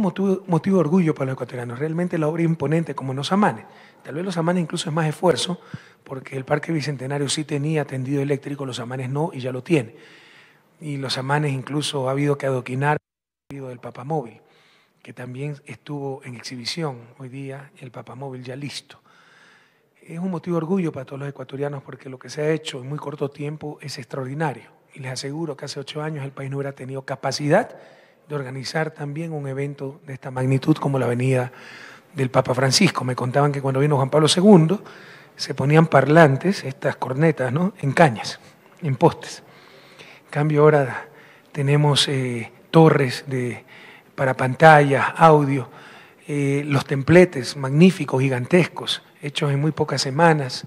motivo, de orgullo para los ecuatorianos. Realmente la obra imponente, como los amanes. Tal vez los amanes incluso es más esfuerzo, porque el Parque Bicentenario sí tenía tendido eléctrico, los amanes no, y ya lo tiene. Y los amanes incluso ha habido que adoquinar el papamóvil, que también estuvo en exhibición hoy día, el papamóvil ya listo. Es un motivo de orgullo para todos los ecuatorianos porque lo que se ha hecho en muy corto tiempo es extraordinario. Y les aseguro que hace ocho años el país no hubiera tenido capacidad de organizar también un evento de esta magnitud como la venida del Papa Francisco. Me contaban que cuando vino Juan Pablo II se ponían parlantes, estas cornetas, ¿no? en cañas, en postes. En cambio ahora tenemos eh, torres para pantallas, audio, eh, los templetes magníficos, gigantescos, hechos en muy pocas semanas,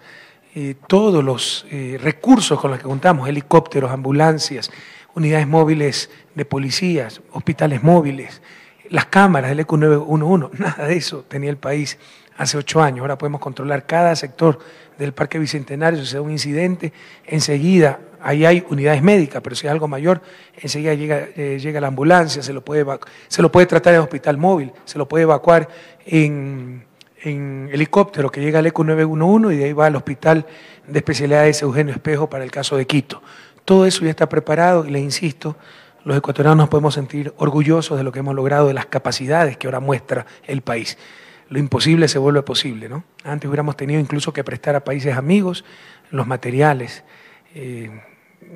eh, todos los recursos con los que contamos, helicópteros, ambulancias, unidades móviles de policías, hospitales móviles, las cámaras del ECU 911, nada de eso tenía el país hace ocho años. Ahora podemos controlar cada sector del Parque Bicentenario, si se da un incidente, enseguida ahí hay unidades médicas, pero si es algo mayor, enseguida llega, eh, la ambulancia, se lo, puede se lo puede tratar en hospital móvil, se lo puede evacuar en, helicóptero que llega al ECU 911 y de ahí va al hospital de especialidades Eugenio Espejo para el caso de Quito. Todo eso ya está preparado y le insisto, los ecuatorianos nos podemos sentir orgullosos de lo que hemos logrado, de las capacidades que ahora muestra el país. Lo imposible se vuelve posible, ¿no? Antes hubiéramos tenido incluso que prestar a países amigos los materiales, eh,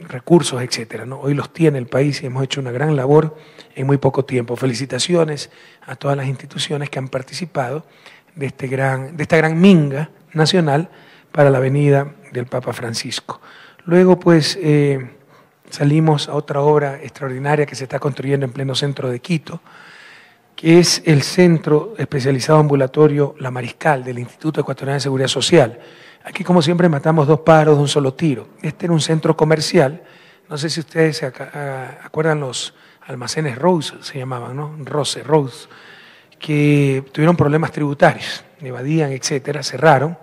recursos, etcétera. ¿no? Hoy los tiene el país y hemos hecho una gran labor en muy poco tiempo. Felicitaciones a todas las instituciones que han participado de, este gran, de esta gran minga nacional para la venida del Papa Francisco. Luego, pues, eh, salimos a otra obra extraordinaria que se está construyendo en pleno centro de Quito, que es el Centro Especializado Ambulatorio La Mariscal del Instituto Ecuatoriano de Seguridad Social. Aquí, como siempre, matamos dos paros de un solo tiro. Este era un centro comercial. No sé si ustedes se acuerdan los almacenes Rose, se llamaban, ¿no? Rose, Rose, que tuvieron problemas tributarios, evadían, etcétera, cerraron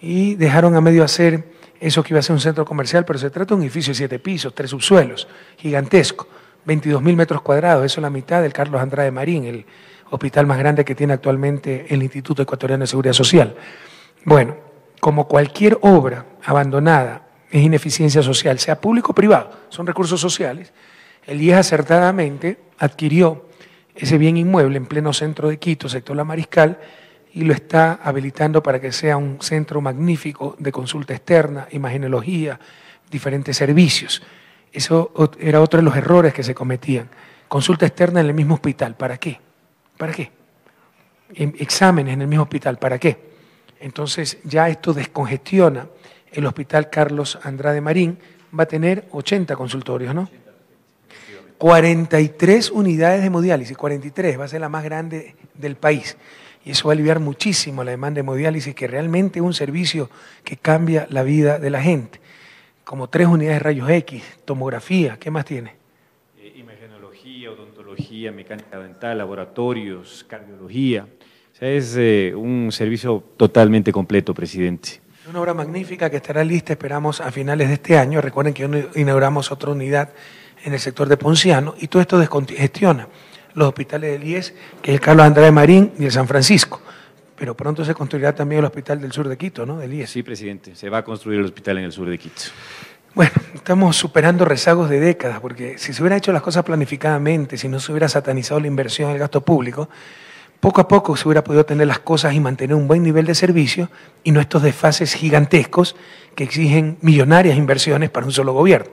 y dejaron a medio hacer eso que iba a ser un centro comercial, pero se trata de un edificio de siete pisos, tres subsuelos, gigantesco, 22 mil metros cuadrados, eso es la mitad del Carlos Andrade Marín, el hospital más grande que tiene actualmente el Instituto Ecuatoriano de Seguridad Social. Bueno, como cualquier obra abandonada es ineficiencia social, sea público o privado, son recursos sociales, el IES acertadamente adquirió ese bien inmueble en pleno centro de Quito, sector La Mariscal, y lo está habilitando para que sea un centro magnífico de consulta externa, imagenología, diferentes servicios. Eso era otro de los errores que se cometían. Consulta externa en el mismo hospital, ¿para qué? ¿Para qué? Em, exámenes en el mismo hospital, ¿para qué? Entonces ya esto descongestiona. El hospital Carlos Andrade Marín va a tener 80 consultorios, ¿no? 43 unidades de hemodiálisis, 43, va a ser la más grande del país. Y eso va a aliviar muchísimo la demanda de hemodiálisis, que realmente es un servicio que cambia la vida de la gente. Como tres unidades de rayos X, tomografía, ¿qué más tiene? Eh, imagenología, odontología, mecánica dental, laboratorios, cardiología. O sea, es eh, un servicio totalmente completo, presidente. Una obra magnífica que estará lista, esperamos, a finales de este año. Recuerden que inauguramos otra unidad en el sector de Ponciano y todo esto descongestiona los hospitales del IES, que es el Carlos Andrade Marín y el San Francisco. Pero pronto se construirá también el hospital del sur de Quito, ¿no? Del IES. Sí, presidente, se va a construir el hospital en el sur de Quito. Bueno, estamos superando rezagos de décadas, porque si se hubieran hecho las cosas planificadamente, si no se hubiera satanizado la inversión en el gasto público, poco a poco se hubiera podido tener las cosas y mantener un buen nivel de servicio y no estos desfases gigantescos que exigen millonarias inversiones para un solo gobierno.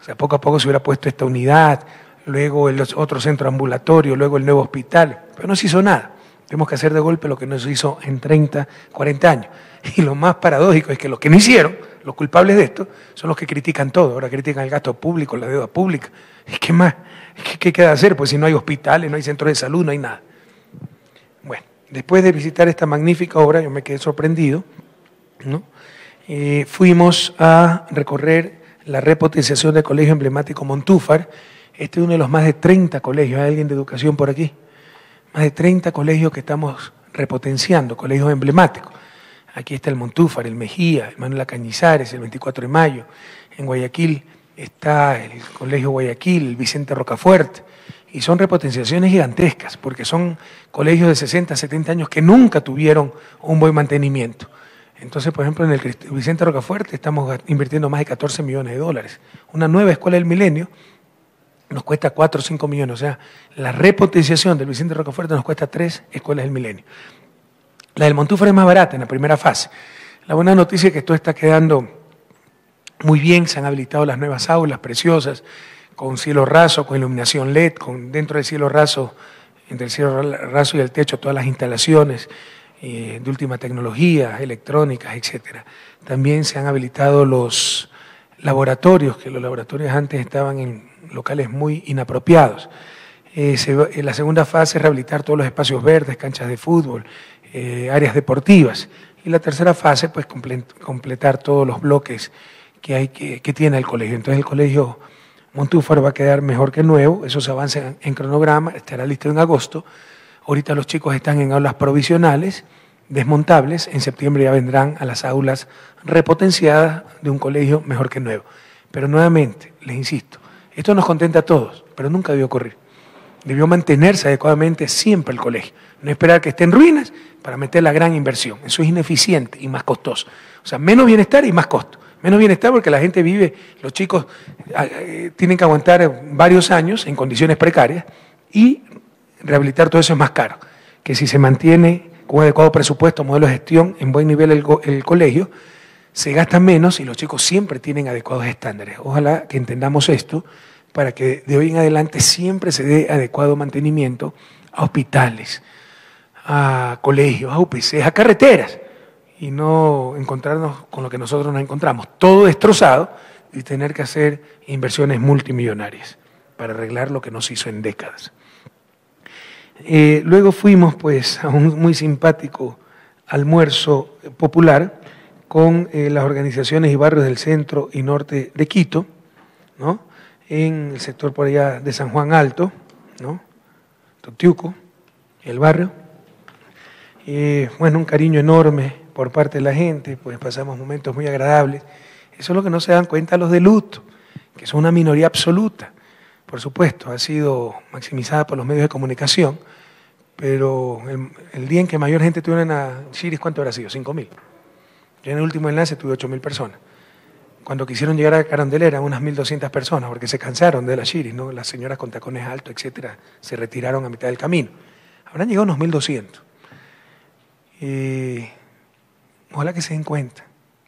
O sea, poco a poco se hubiera puesto esta unidad, luego el otro centro ambulatorio, luego el nuevo hospital, pero no se hizo nada. Tenemos que hacer de golpe lo que no se hizo en 30, 40 años. Y lo más paradójico es que los que no hicieron, los culpables de esto, son los que critican todo. Ahora critican el gasto público, la deuda pública. ¿Y qué más? ¿Qué, queda hacer? Pues si no hay hospitales, no hay centros de salud, no hay nada. Bueno, después de visitar esta magnífica obra, yo me quedé sorprendido, ¿no? Eh, fuimos a recorrer la repotenciación del Colegio Emblemático Montúfar, este es uno de los más de 30 colegios, hay alguien de educación por aquí, más de 30 colegios que estamos repotenciando, colegios emblemáticos. Aquí está el Montúfar, el Mejía, el Manuel Cañizares, el 24 de mayo. En Guayaquil está el Colegio Guayaquil, el Vicente Rocafuerte. Y son repotenciaciones gigantescas, porque son colegios de 60, 70 años que nunca tuvieron un buen mantenimiento. Entonces, por ejemplo, en el Vicente Rocafuerte estamos invirtiendo más de 14 millones de dólares. Una nueva escuela del milenio nos cuesta 4 o 5 millones. O sea, la repotenciación del Vicente Rocafuerte nos cuesta 3 escuelas del milenio. La del Montúfar es más barata en la primera fase. La buena noticia es que esto está quedando muy bien, se han habilitado las nuevas aulas preciosas, con cielo raso, con iluminación LED, con dentro del cielo raso, entre el cielo raso y el techo, todas las instalaciones eh, de última tecnología, electrónicas, etc. También se han habilitado los laboratorios, que los laboratorios antes estaban en locales muy inapropiados. Eh, la segunda fase es rehabilitar todos los espacios verdes, canchas de fútbol, eh, áreas deportivas. Y la tercera fase, pues completar todos los bloques que, tiene el colegio. Entonces el colegio Montúfar va a quedar mejor que nuevo, eso se avanza en cronograma, estará listo en agosto. Ahorita los chicos están en aulas provisionales, desmontables, en septiembre ya vendrán a las aulas repotenciadas de un colegio mejor que nuevo. Pero nuevamente, les insisto, esto nos contenta a todos, pero nunca debió ocurrir. Debió mantenerse adecuadamente siempre el colegio. No esperar que esté en ruinas para meter la gran inversión. Eso es ineficiente y más costoso. O sea, menos bienestar y más costo. Menos bienestar porque la gente vive, los chicos ah, eh, tienen que aguantar varios años en condiciones precarias y rehabilitar todo eso es más caro que si se mantiene con un adecuado presupuesto, modelo de gestión, en buen nivel el colegio, se gasta menos y los chicos siempre tienen adecuados estándares. Ojalá que entendamos esto para que de hoy en adelante siempre se dé adecuado mantenimiento a hospitales, a colegios, a UPCs, a carreteras, y no encontrarnos con lo que nosotros nos encontramos, todo destrozado y tener que hacer inversiones multimillonarias para arreglar lo que nos hizo en décadas. Eh, luego fuimos pues a un muy simpático almuerzo popular con eh, las organizaciones y barrios del centro y norte de Quito, ¿no? en el sector por allá de San Juan Alto, ¿no? Tutiuco, el barrio. Eh, bueno, un cariño enorme por parte de la gente, pues pasamos momentos muy agradables. Eso es lo que no se dan cuenta los de luto, que son una minoría absoluta. Por supuesto, ha sido maximizada por los medios de comunicación, pero el, día en que mayor gente tuvieron a Chiris, ¿cuánto habrá sido? 5.000. mil? Yo en el último enlace tuve 8.000 personas. Cuando quisieron llegar a Carandela eran unas 1.200 personas porque se cansaron de la chiris, ¿no? Las señoras con tacones altos, etcétera, se retiraron a mitad del camino. Habrán llegado unos 1.200. Y ojalá que se den cuenta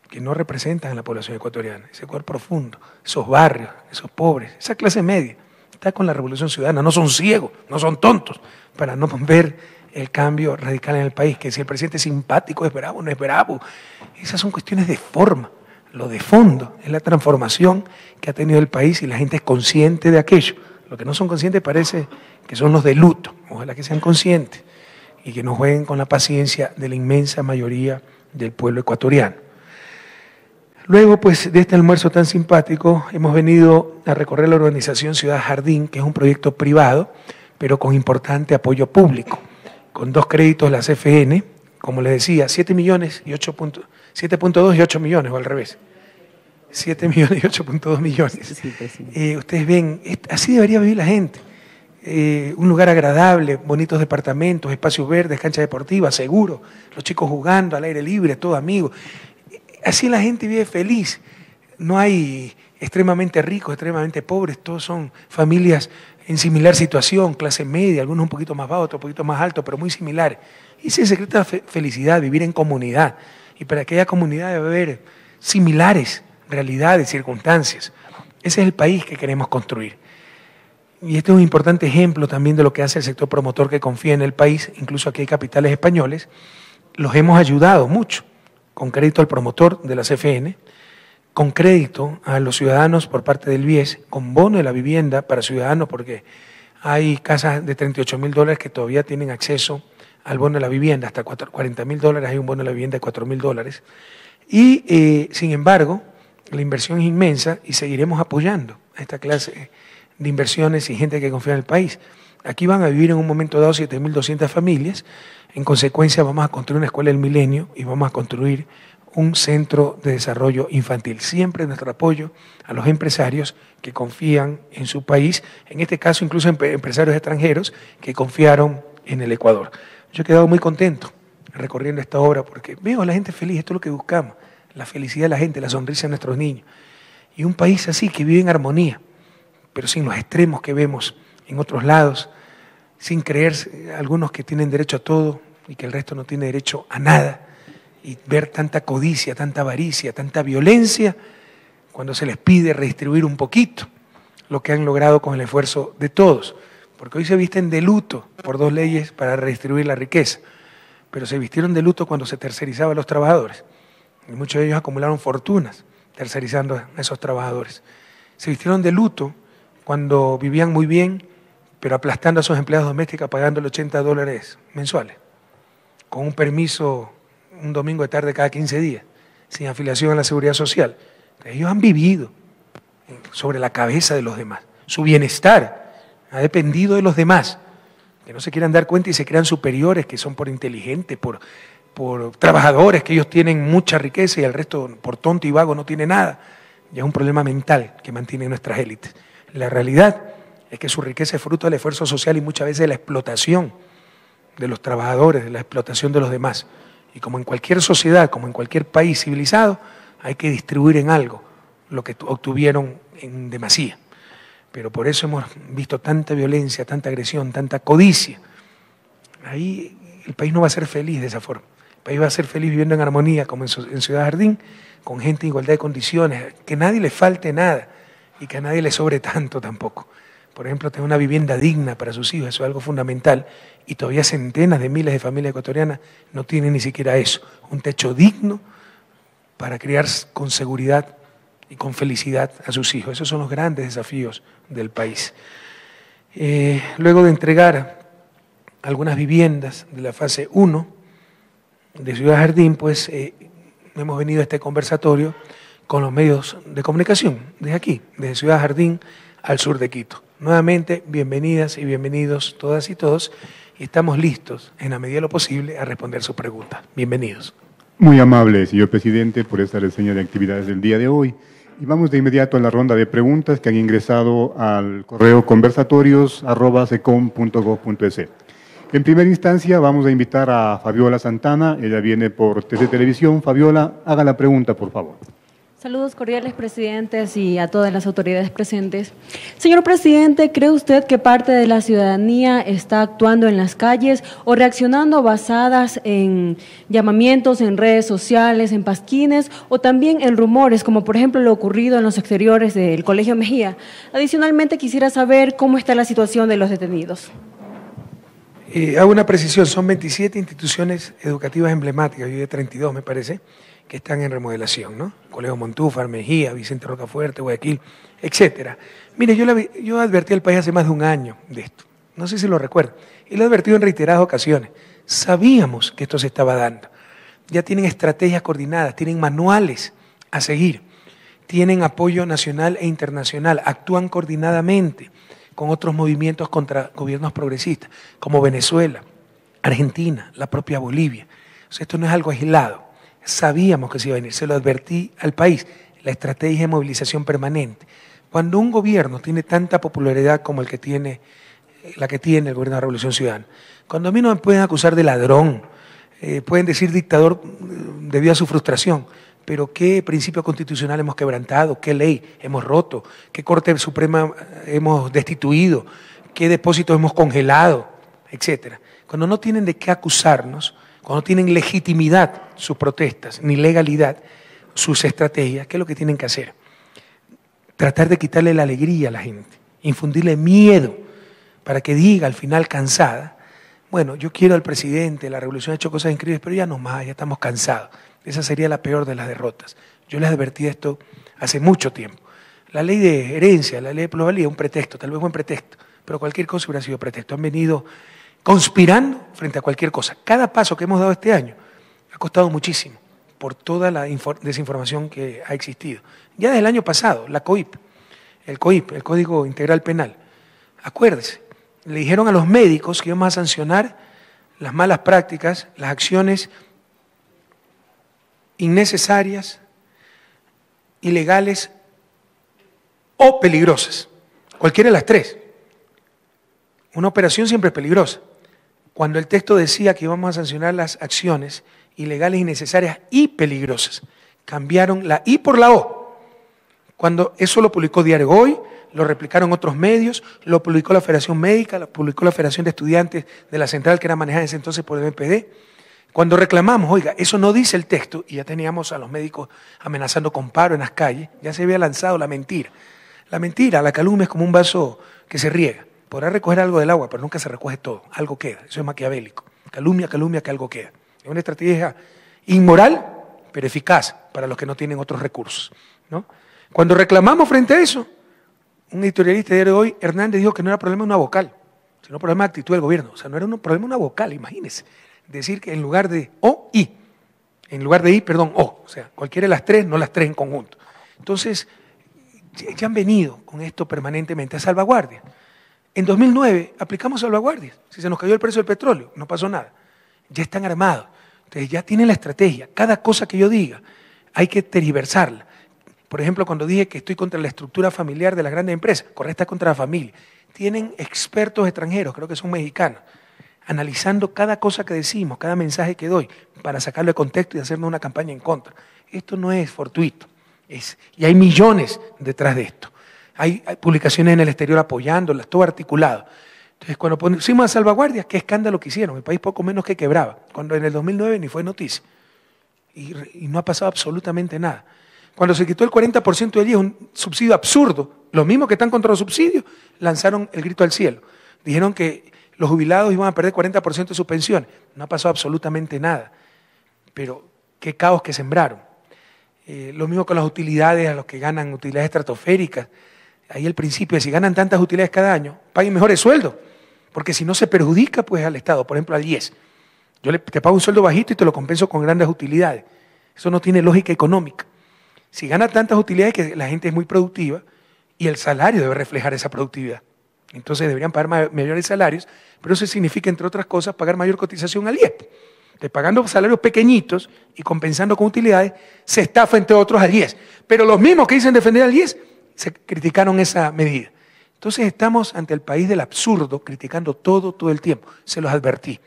que no representan a la población ecuatoriana, ese cuerpo profundo, esos barrios, esos pobres, esa clase media, está con la revolución ciudadana, no son ciegos, no son tontos, para no ver el cambio radical en el país, que si el presidente es simpático es bravo, no es bravo. Esas son cuestiones de forma. Lo de fondo es la transformación que ha tenido el país y la gente es consciente de aquello. Lo que no son conscientes parece que son los de luto. Ojalá que sean conscientes y que nos jueguen con la paciencia de la inmensa mayoría del pueblo ecuatoriano. Luego, pues, de este almuerzo tan simpático, hemos venido a recorrer la organización Ciudad Jardín, que es un proyecto privado, pero con importante apoyo público con dos créditos las CFN, como les decía, 7 millones y 7.2 y 8 millones, o al revés. 7 millones y 8.2 millones. Pues eh, ustedes ven, así debería vivir la gente. Eh, un lugar agradable, bonitos departamentos, espacios verdes, cancha deportiva, seguro, los chicos jugando al aire libre, todo amigo. Así la gente vive feliz. No hay extremadamente ricos, extremadamente pobres, todos son familias en similar situación, clase media, algunos un poquito más bajo otros un poquito más alto pero muy similar. Y se secreta felicidad, vivir en comunidad. Y para aquella comunidad debe haber similares realidades, circunstancias. Ese es el país que queremos construir. Y este es un importante ejemplo también de lo que hace el sector promotor que confía en el país, incluso aquí hay capitales españoles. Los hemos ayudado mucho con crédito al promotor de la CFN con crédito a los ciudadanos por parte del BIES, con bono de la vivienda para ciudadanos, porque hay casas de 38 mil dólares que todavía tienen acceso al bono de la vivienda, hasta 40 mil dólares, hay un bono de la vivienda de 4 mil dólares. Y eh, sin embargo, la inversión es inmensa y seguiremos apoyando a esta clase de inversiones y gente que confía en el país. Aquí van a vivir en un momento dado 7.200 familias, en consecuencia vamos a construir una escuela del milenio y vamos a construir un centro de desarrollo infantil. Siempre nuestro apoyo a los empresarios que confían en su país, en este caso incluso empresarios extranjeros que confiaron en el Ecuador. Yo he quedado muy contento recorriendo esta obra porque veo a la gente feliz, esto es lo que buscamos, la felicidad de la gente, la sonrisa de nuestros niños. Y un país así que vive en armonía, pero sin los extremos que vemos en otros lados, sin creerse algunos que tienen derecho a todo y que el resto no tiene derecho a nada y ver tanta codicia, tanta avaricia, tanta violencia, cuando se les pide redistribuir un poquito lo que han logrado con el esfuerzo de todos. Porque hoy se visten de luto por dos leyes para redistribuir la riqueza, pero se vistieron de luto cuando se tercerizaba a los trabajadores. Y muchos de ellos acumularon fortunas tercerizando a esos trabajadores. Se vistieron de luto cuando vivían muy bien, pero aplastando a sus empleados domésticos pagando 80 dólares mensuales, con un permiso un domingo de tarde cada 15 días, sin afiliación a la seguridad social. Ellos han vivido sobre la cabeza de los demás. Su bienestar ha dependido de los demás. Que no se quieran dar cuenta y se crean superiores, que son por inteligentes, por, trabajadores, que ellos tienen mucha riqueza y el resto por tonto y vago no tiene nada. Y es un problema mental que mantienen nuestras élites. La realidad es que su riqueza es fruto del esfuerzo social y muchas veces de la explotación de los trabajadores, de la explotación de los demás. Y como en cualquier sociedad, como en cualquier país civilizado, hay que distribuir en algo lo que obtuvieron en demasía. Pero por eso hemos visto tanta violencia, tanta agresión, tanta codicia. Ahí el país no va a ser feliz de esa forma. El país va a ser feliz viviendo en armonía, como en, Ciudad Jardín, con gente en igualdad de condiciones, que a nadie le falte nada y que a nadie le sobre tanto tampoco por ejemplo, tener una vivienda digna para sus hijos, eso es algo fundamental. Y todavía centenas de miles de familias ecuatorianas no tienen ni siquiera eso, un techo digno para criar con seguridad y con felicidad a sus hijos. Esos son los grandes desafíos del país. Eh, luego de entregar algunas viviendas de la fase 1 de Ciudad Jardín, pues eh, hemos venido a este conversatorio con los medios de comunicación, desde aquí, desde Ciudad Jardín al sur de Quito. Nuevamente, bienvenidas y bienvenidos todas y todos. Y estamos listos, en la medida de lo posible, a responder su preguntas. Bienvenidos. Muy amable, señor presidente, por esta reseña de actividades del día de hoy. Y vamos de inmediato a la ronda de preguntas que han ingresado al correo conversatorios.com.gov.es. En primera instancia, vamos a invitar a Fabiola Santana. Ella viene por TC Televisión. Fabiola, haga la pregunta, por favor. Saludos cordiales, presidentes, y a todas las autoridades presentes. Señor presidente, ¿cree usted que parte de la ciudadanía está actuando en las calles o reaccionando basadas en llamamientos en redes sociales, en pasquines o también en rumores, como por ejemplo lo ocurrido en los exteriores del Colegio Mejía? Adicionalmente, quisiera saber cómo está la situación de los detenidos. Eh, hago una precisión, son 27 instituciones educativas emblemáticas, yo de 32 me parece, que están en remodelación, ¿no? Colegio Montúfar, Mejía, Vicente Rocafuerte, Guayaquil, etcétera. Mire, yo, advertí al país hace más de un año de esto. No sé si lo recuerdo, Y lo he advertido en reiteradas ocasiones. Sabíamos que esto se estaba dando. Ya tienen estrategias coordinadas, tienen manuales a seguir, tienen apoyo nacional e internacional, actúan coordinadamente con otros movimientos contra gobiernos progresistas, como Venezuela, Argentina, la propia Bolivia. O sea, esto no es algo aislado. Sabíamos que se iba a venir, se lo advertí al país, la estrategia de movilización permanente. Cuando un gobierno tiene tanta popularidad como el que tiene, la que tiene el gobierno de la Revolución Ciudadana, cuando a mí no me pueden acusar de ladrón, eh, pueden decir dictador mm, debido a su frustración, pero qué principio constitucional hemos quebrantado, qué ley hemos roto, qué Corte Suprema eh, hemos destituido, qué depósitos hemos congelado, etcétera. Cuando no tienen de qué acusarnos, cuando no tienen legitimidad sus protestas, ni legalidad sus estrategias, ¿qué es lo que tienen que hacer? Tratar de quitarle la alegría a la gente, infundirle miedo para que diga al final cansada, bueno, yo quiero al presidente, la revolución ha hecho cosas increíbles, pero ya no más, ya estamos cansados. Esa sería la peor de las derrotas. Yo les advertí esto hace mucho tiempo. La ley de herencia, la ley de pluralidad, un pretexto, tal vez buen pretexto, pero cualquier cosa hubiera sido pretexto. Han venido conspirando frente a cualquier cosa. Cada paso que hemos dado este año ha costado muchísimo por toda la desinformación que ha existido. Ya desde el año pasado, la COIP, el COIP, el Código Integral Penal, acuérdese, le dijeron a los médicos que íbamos a sancionar las malas prácticas, las acciones innecesarias, ilegales o peligrosas. Cualquiera de las tres. Una operación siempre es peligrosa cuando el texto decía que íbamos a sancionar las acciones ilegales, innecesarias y peligrosas. Cambiaron la I por la O. Cuando eso lo publicó Diario Hoy, lo replicaron otros medios, lo publicó la Federación Médica, lo publicó la Federación de Estudiantes de la Central, que era manejada en ese entonces por el MPD. Cuando reclamamos, oiga, eso no dice el texto, y ya teníamos a los médicos amenazando con paro en las calles, ya se había lanzado la mentira. La mentira, la calumnia es como un vaso que se riega. Podrá recoger algo del agua, pero nunca se recoge todo. Algo queda. Eso es maquiavélico. Calumnia, calumnia, que algo queda. Es una estrategia inmoral, pero eficaz para los que no tienen otros recursos. ¿no? Cuando reclamamos frente a eso, un editorialista de hoy, Hernández, dijo que no era problema una vocal, sino problema de actitud del gobierno. O sea, no era un problema una vocal, imagínese. Decir que en lugar de O, I. En lugar de I, perdón, O. O sea, cualquiera de las tres, no las tres en conjunto. Entonces, ya han venido con esto permanentemente a salvaguardia. En 2009 aplicamos salvaguardias. Si se nos cayó el precio del petróleo, no pasó nada. Ya están armados. Entonces ya tienen la estrategia. Cada cosa que yo diga hay que teriversarla. Por ejemplo, cuando dije que estoy contra la estructura familiar de las grandes empresas, correcta contra la familia. Tienen expertos extranjeros, creo que son mexicanos, analizando cada cosa que decimos, cada mensaje que doy, para sacarlo de contexto y hacernos una campaña en contra. Esto no es fortuito. y hay millones detrás de esto. Hay, publicaciones en el exterior apoyándolas, todo articulado. Entonces, cuando pusimos a salvaguardias, qué escándalo que hicieron. El país poco menos que quebraba. Cuando en el 2009 ni fue noticia. Y, no ha pasado absolutamente nada. Cuando se quitó el 40% allí, es un subsidio absurdo, los mismos que están contra los subsidios, lanzaron el grito al cielo. Dijeron que los jubilados iban a perder 40% de sus pensiones. No ha pasado absolutamente nada. Pero qué caos que sembraron. Eh, lo mismo con las utilidades, a los que ganan utilidades estratosféricas ahí el principio de si ganan tantas utilidades cada año, paguen mejores sueldos, porque si no se perjudica pues al Estado, por ejemplo al IES. Yo te pago un sueldo bajito y te lo compenso con grandes utilidades. Eso no tiene lógica económica. Si gana tantas utilidades que la gente es muy productiva y el salario debe reflejar esa productividad. Entonces deberían pagar mayores salarios, pero eso significa, entre otras cosas, pagar mayor cotización al IES. De pagando salarios pequeñitos y compensando con utilidades, se estafa, entre otros, al IES. Pero los mismos que dicen defender al IES se criticaron esa medida. Entonces estamos ante el país del absurdo, criticando todo, todo el tiempo. Se los advertí.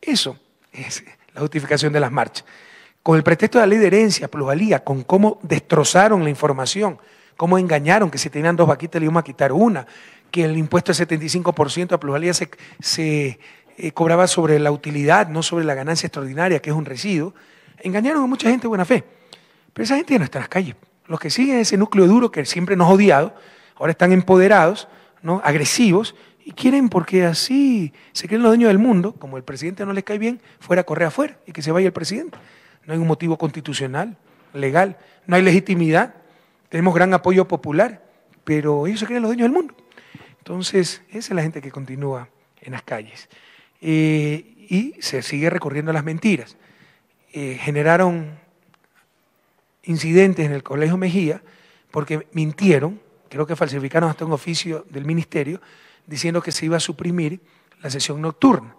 Eso es la justificación de las marchas. Con el pretexto de la ley de herencia, plusvalía, con cómo destrozaron la información, cómo engañaron que si tenían dos vaquitas le iban a quitar una, que el impuesto del 75% a plusvalía se, eh, cobraba sobre la utilidad, no sobre la ganancia extraordinaria, que es un residuo. Engañaron a mucha gente de buena fe. Pero esa gente ya no está en las calles. Los que siguen ese núcleo duro que siempre nos ha odiado, ahora están empoderados, ¿no? agresivos, y quieren porque así se creen los dueños del mundo, como el presidente no les cae bien, fuera correr afuera y que se vaya el presidente. No hay un motivo constitucional, legal, no hay legitimidad, tenemos gran apoyo popular, pero ellos se creen los dueños del mundo. Entonces, esa es la gente que continúa en las calles. Eh, y se sigue recorriendo las mentiras. Eh, generaron incidentes en el Colegio Mejía porque mintieron, creo que falsificaron hasta un oficio del ministerio, diciendo que se iba a suprimir la sesión nocturna.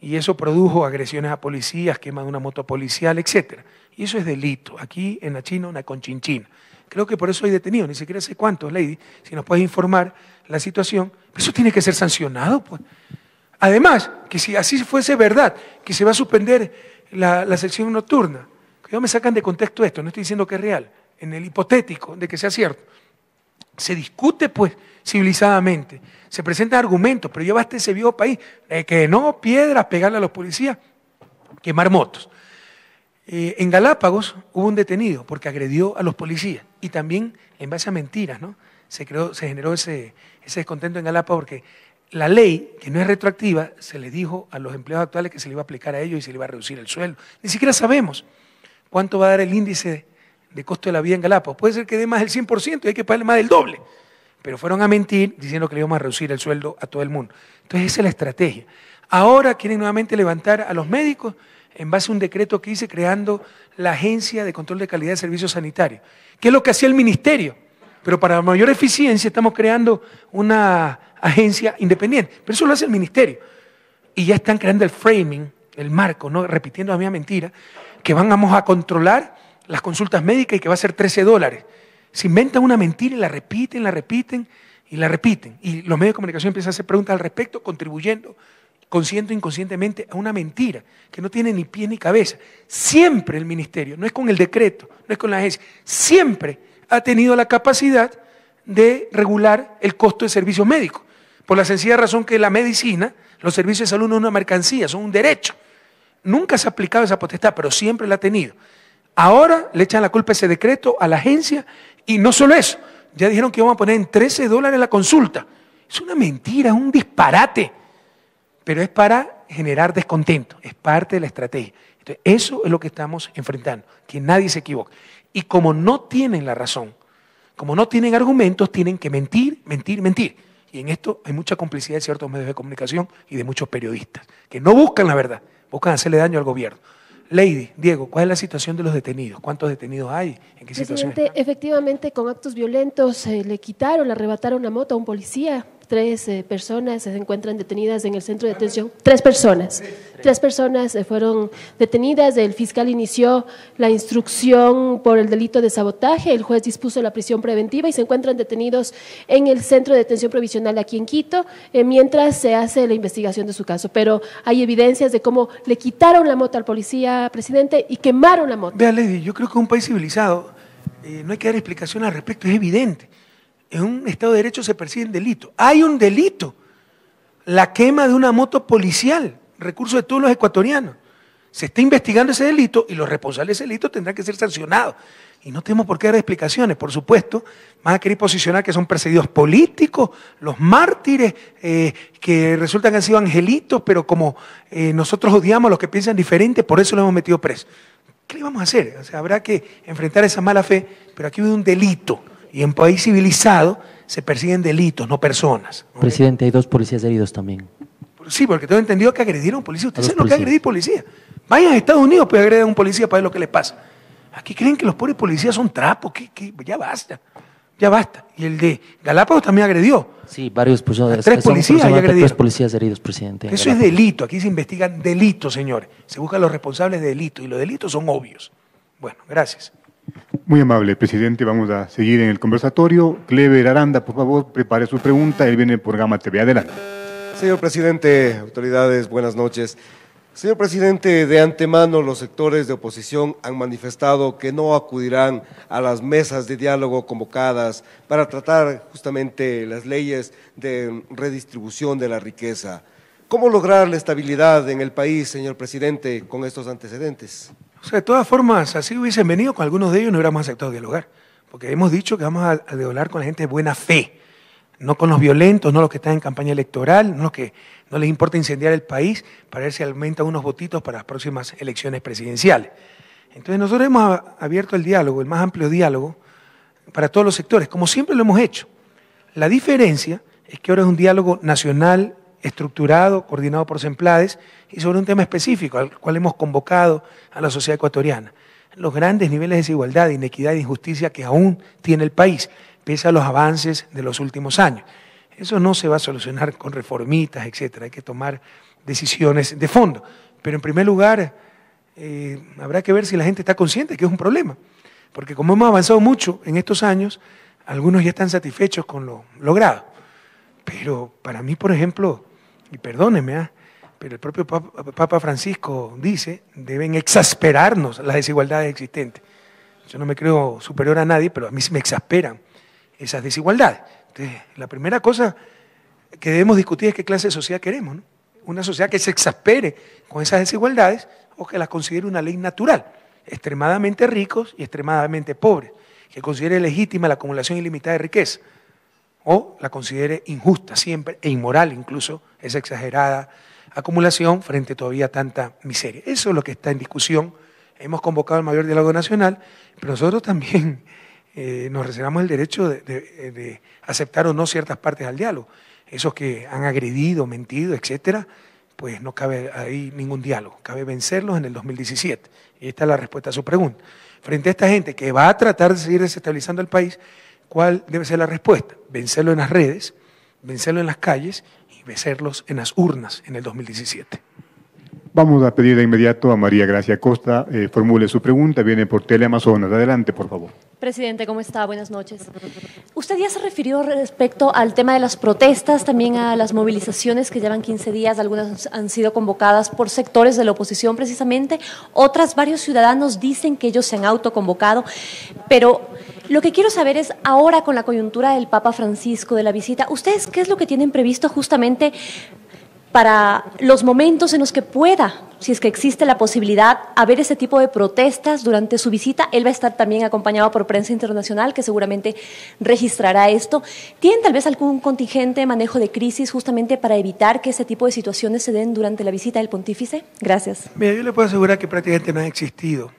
Y eso produjo agresiones a policías, quema de una moto policial, etc. Y eso es delito. Aquí en la China, una conchinchina. Creo que por eso hay detenido, ni siquiera sé cuántos, Lady. Si nos puedes informar la situación, eso tiene que ser sancionado. Pues. Además, que si así fuese verdad, que se va a suspender la, la sesión nocturna, yo me sacan de contexto esto? No estoy diciendo que es real, en el hipotético de que sea cierto. Se discute, pues, civilizadamente. Se presentan argumentos, pero basta ese viejo país que no piedras, pegarle a los policías, quemar motos. Eh, en Galápagos hubo un detenido porque agredió a los policías y también en base a mentiras, ¿no? Se, creó, se generó ese, ese descontento en Galápagos porque la ley, que no es retroactiva, se le dijo a los empleados actuales que se le iba a aplicar a ellos y se le iba a reducir el sueldo. Ni siquiera sabemos cuánto va a dar el índice de costo de la vida en Galápagos. Puede ser que dé más del 100% y hay que pagarle más del doble. Pero fueron a mentir diciendo que le íbamos a reducir el sueldo a todo el mundo. Entonces esa es la estrategia. Ahora quieren nuevamente levantar a los médicos en base a un decreto que hice creando la Agencia de Control de Calidad de Servicios Sanitarios, ¿Qué es lo que hacía el ministerio. Pero para mayor eficiencia estamos creando una agencia independiente. Pero eso lo hace el ministerio. Y ya están creando el framing, el marco, no repitiendo la misma mentira, que vamos a controlar las consultas médicas y que va a ser 13 dólares. Se inventan una mentira y la repiten, la repiten y la repiten. Y los medios de comunicación empiezan a hacer preguntas al respecto, contribuyendo consciente o inconscientemente a una mentira que no tiene ni pie ni cabeza. Siempre el ministerio, no es con el decreto, no es con la agencia, siempre ha tenido la capacidad de regular el costo de servicios médicos. Por la sencilla razón que la medicina, los servicios de salud no es una mercancía, son un derecho nunca se ha aplicado esa potestad, pero siempre la ha tenido. Ahora le echan la culpa ese decreto a la agencia y no solo eso, ya dijeron que iban a poner en 13 dólares la consulta. Es una mentira, es un disparate, pero es para generar descontento, es parte de la estrategia. Entonces, eso es lo que estamos enfrentando, que nadie se equivoque. Y como no tienen la razón, como no tienen argumentos, tienen que mentir, mentir, mentir. Y en esto hay mucha complicidad de ciertos medios de comunicación y de muchos periodistas, que no buscan la verdad, buscan hacerle daño al gobierno. Lady, Diego, ¿cuál es la situación de los detenidos? ¿Cuántos detenidos hay? ¿En qué situación? Efectivamente, con actos violentos eh, le quitaron, le arrebataron una moto a un policía tres eh, personas se encuentran detenidas en el centro de detención. Tres personas. Tres personas eh, fueron detenidas. El fiscal inició la instrucción por el delito de sabotaje. El juez dispuso la prisión preventiva y se encuentran detenidos en el centro de detención provisional aquí en Quito eh, mientras se hace la investigación de su caso. Pero hay evidencias de cómo le quitaron la moto al policía presidente y quemaron la moto. Vea, Lady, yo creo que un país civilizado no hay que dar explicación al respecto, es evidente en un Estado de Derecho se persiguen delito. Hay un delito, la quema de una moto policial, recurso de todos los ecuatorianos. Se está investigando ese delito y los responsables de ese delito tendrán que ser sancionados. Y no tenemos por qué dar explicaciones, por supuesto. más a querer posicionar que son perseguidos políticos, los mártires, eh, que resultan que han sido angelitos, pero como eh, nosotros odiamos a los que piensan diferente, por eso lo hemos metido preso. ¿Qué le vamos a hacer? O sea, habrá que enfrentar esa mala fe, pero aquí hubo un delito. Y en país civilizado se persiguen delitos, no personas. Presidente, hay dos policías heridos también. Sí, porque tengo entendido que agredieron policías. Ustedes saben lo que agredí policía. Vayan a Estados Unidos para pues, agredir a un policía para ver lo que le pasa. Aquí creen que los pobres policías son trapos, ya basta. Ya basta. Y el de Galápagos también agredió. Sí, varios pues, Tres policías y Tres policías heridos, presidente. Eso es delito. Aquí se investigan delitos, señores. Se buscan los responsables de delitos. Y los delitos son obvios. Bueno, gracias. Muy amable, presidente. Vamos a seguir en el conversatorio. Clever Aranda, por favor, prepare su pregunta. Él viene por Gama TV. Adelante. Señor presidente, autoridades, buenas noches. Señor presidente, de antemano los sectores de oposición han manifestado que no acudirán a las mesas de diálogo convocadas para tratar justamente las leyes de redistribución de la riqueza. ¿Cómo lograr la estabilidad en el país, señor presidente, con estos antecedentes? O sea, de todas formas, así hubiesen venido con algunos de ellos, no hubiéramos aceptado dialogar. Porque hemos dicho que vamos a, dialogar con la gente de buena fe, no con los violentos, no los que están en campaña electoral, no los que no les importa incendiar el país para ver si aumentan unos votitos para las próximas elecciones presidenciales. Entonces nosotros hemos abierto el diálogo, el más amplio diálogo, para todos los sectores, como siempre lo hemos hecho. La diferencia es que ahora es un diálogo nacional estructurado, coordinado por Semplades, y sobre un tema específico al cual hemos convocado a la sociedad ecuatoriana. Los grandes niveles de desigualdad, de inequidad e injusticia que aún tiene el país, pese a los avances de los últimos años. Eso no se va a solucionar con reformitas, etcétera. Hay que tomar decisiones de fondo. Pero en primer lugar, eh, habrá que ver si la gente está consciente que es un problema. Porque como hemos avanzado mucho en estos años, algunos ya están satisfechos con lo logrado. Pero para mí, por ejemplo, y perdónenme, ¿ah? pero el propio Papa Francisco dice, deben exasperarnos las desigualdades existentes. Yo no me creo superior a nadie, pero a mí me exasperan esas desigualdades. Entonces, la primera cosa que debemos discutir es qué clase de sociedad queremos. Una sociedad que se exaspere con esas desigualdades o que las considere una ley natural, extremadamente ricos y extremadamente pobres, que considere legítima la acumulación ilimitada de riqueza o la considere injusta siempre e inmoral incluso, esa exagerada acumulación frente todavía a tanta miseria. Eso es lo que está en discusión. Hemos convocado al mayor diálogo nacional, pero nosotros también eh, nos reservamos el derecho de, aceptar o no ciertas partes al diálogo. Esos que han agredido, mentido, etcétera, pues no cabe ahí ningún diálogo. Cabe vencerlos en el 2017. Y esta es la respuesta a su pregunta. Frente a esta gente que va a tratar de seguir desestabilizando el país, ¿Cuál debe ser la respuesta? Vencerlo en las redes, vencerlo en las calles y vencerlos en las urnas en el 2017. Vamos a pedir de inmediato a María Gracia Costa, eh, formule su pregunta, viene por Teleamazonas. Adelante, por favor. Presidente, ¿cómo está? Buenas noches. Usted ya se refirió respecto al tema de las protestas, también a las movilizaciones que llevan 15 días, algunas han sido convocadas por sectores de la oposición precisamente, otras varios ciudadanos dicen que ellos se han autoconvocado, pero lo que quiero saber es, ahora con la coyuntura del Papa Francisco, de la visita, ¿ustedes qué es lo que tienen previsto justamente para los momentos en los que pueda, si es que existe la posibilidad, haber ese tipo de protestas durante su visita. Él va a estar también acompañado por prensa internacional, que seguramente registrará esto. ¿Tienen tal vez algún contingente de manejo de crisis justamente para evitar que ese tipo de situaciones se den durante la visita del pontífice? Gracias. Mira, yo le puedo asegurar que prácticamente no ha existido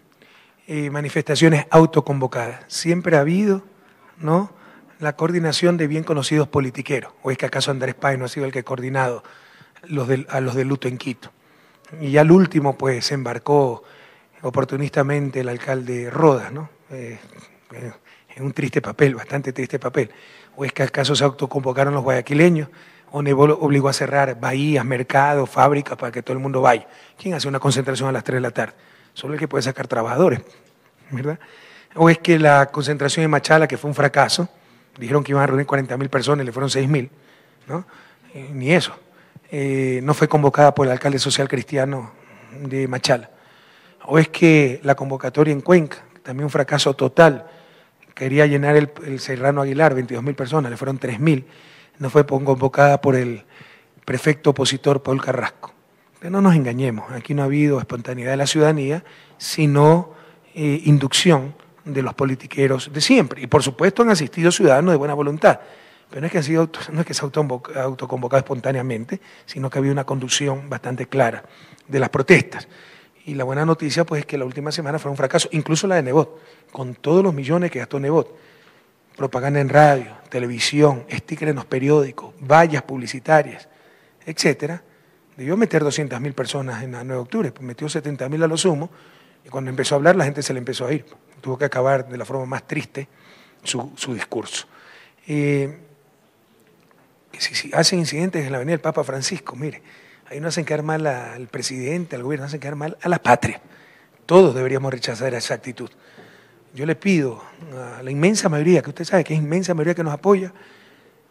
manifestaciones autoconvocadas. Siempre ha habido, ¿no? La coordinación de bien conocidos politiqueros. ¿O es que acaso Andrés Páez no ha sido el que ha coordinado a los de luto en Quito? Y al último, pues, se embarcó oportunistamente el alcalde Rodas, ¿no? Eh, eh, en un triste papel, bastante triste papel. ¿O es que acaso se autoconvocaron los guayaquileños? ¿O obligó a cerrar bahías, mercados, fábricas para que todo el mundo vaya? ¿Quién hace una concentración a las 3 de la tarde? solo el que puede sacar trabajadores, ¿verdad? O es que la concentración en Machala, que fue un fracaso, dijeron que iban a reunir 40 mil personas y le fueron 6.000, ¿no? Eh, ni eso. Eh, no fue convocada por el alcalde social cristiano de Machala. O es que la convocatoria en Cuenca, también un fracaso total, quería llenar el, Serrano Aguilar, 22 mil personas, le fueron 3.000, no fue convocada por el prefecto opositor Paul Carrasco. Pero no nos engañemos, aquí no ha habido espontaneidad de la ciudadanía, sino eh, inducción de los politiqueros de siempre. Y por supuesto han asistido ciudadanos de buena voluntad, pero no es que, han sido, no autoconvocado espontáneamente, sino que ha habido una conducción bastante clara de las protestas. Y la buena noticia pues, es que la última semana fue un fracaso, incluso la de Nebot, con todos los millones que gastó Nebot. Propaganda en radio, televisión, stickers en los periódicos, vallas publicitarias, etcétera debió meter 200.000 personas en la 9 de octubre, pues metió 70.000 a lo sumo, y cuando empezó a hablar la gente se le empezó a ir, tuvo que acabar de la forma más triste su, discurso. si, eh, si, hacen incidentes en la avenida del Papa Francisco, mire, ahí no hacen quedar mal al presidente, al gobierno, hacen quedar mal a la patria. Todos deberíamos rechazar esa actitud. Yo le pido a la inmensa mayoría, que usted sabe que es inmensa mayoría que nos apoya,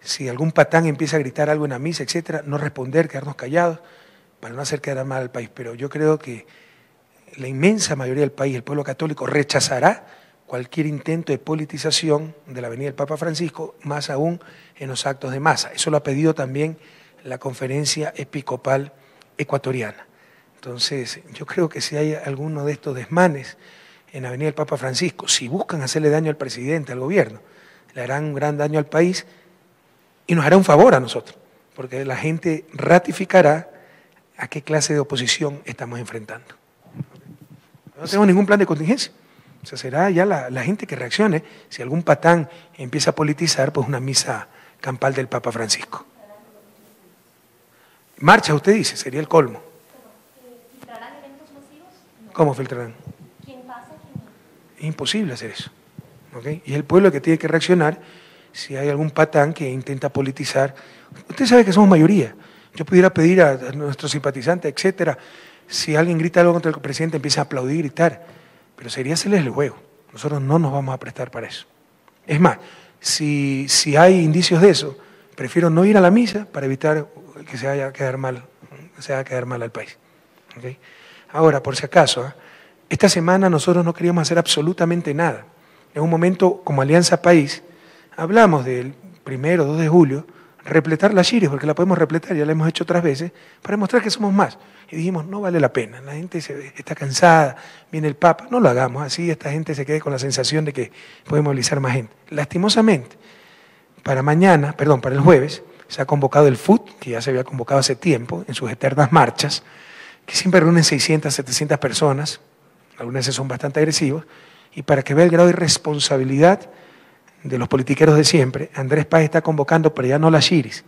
si algún patán empieza a gritar algo en la misa, etcétera, no responder, quedarnos callados, para no hacer quedar mal al país. Pero yo creo que la inmensa mayoría del país, el pueblo católico, rechazará cualquier intento de politización de la avenida del Papa Francisco, más aún en los actos de masa. Eso lo ha pedido también la conferencia episcopal ecuatoriana. Entonces, yo creo que si hay alguno de estos desmanes en la avenida del Papa Francisco, si buscan hacerle daño al presidente, al gobierno, le harán un gran daño al país y nos hará un favor a nosotros, porque la gente ratificará a qué clase de oposición estamos enfrentando. No tenemos ningún plan de contingencia. O sea, será ya la, gente que reaccione. Si algún patán empieza a politizar, pues una misa campal del Papa Francisco. Marcha, usted dice, sería el colmo. ¿Filtrarán eventos masivos? ¿Cómo filtrarán? ¿Quién pasa? Es imposible hacer eso. Y el pueblo que tiene que reaccionar si hay algún patán que intenta politizar. Usted sabe que somos mayoría. Yo pudiera pedir a, nuestros simpatizantes, etcétera, si alguien grita algo contra el presidente, empieza a aplaudir y gritar. Pero sería hacerles el juego. Nosotros no nos vamos a prestar para eso. Es más, si, si hay indicios de eso, prefiero no ir a la misa para evitar que se haya quedar mal, se quedar mal al país. Ahora, por si acaso, ¿ah? esta semana nosotros no queríamos hacer absolutamente nada. En un momento, como Alianza País, hablamos del primero, 2 de julio, repletar la shiris, porque la podemos repletar, ya la hemos hecho otras veces, para demostrar que somos más. Y dijimos, no vale la pena, la gente está cansada, viene el Papa, no lo hagamos así, esta gente se quede con la sensación de que podemos movilizar más gente. Lastimosamente, para mañana, perdón, para el jueves, se ha convocado el FUT, que ya se había convocado hace tiempo, en sus eternas marchas, que siempre reúnen 600, 700 personas, algunas veces son bastante agresivos, y para que vea el grado de responsabilidad de los politiqueros de siempre, Andrés Paz está convocando, pero ya no las Chiris,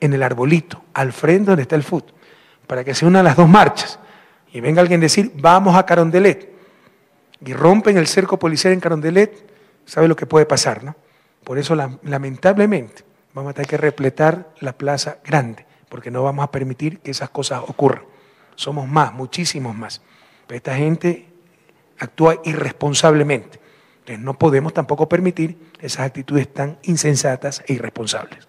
en el arbolito, al frente donde está el fútbol, para que se unan las dos marchas y venga alguien a decir, vamos a Carondelet, y rompen el cerco policial en Carondelet, sabe lo que puede pasar, ¿no? Por eso, lamentablemente, vamos a tener que repletar la plaza grande, porque no vamos a permitir que esas cosas ocurran. Somos más, muchísimos más. Pero esta gente actúa irresponsablemente no podemos tampoco permitir esas actitudes tan insensatas e irresponsables.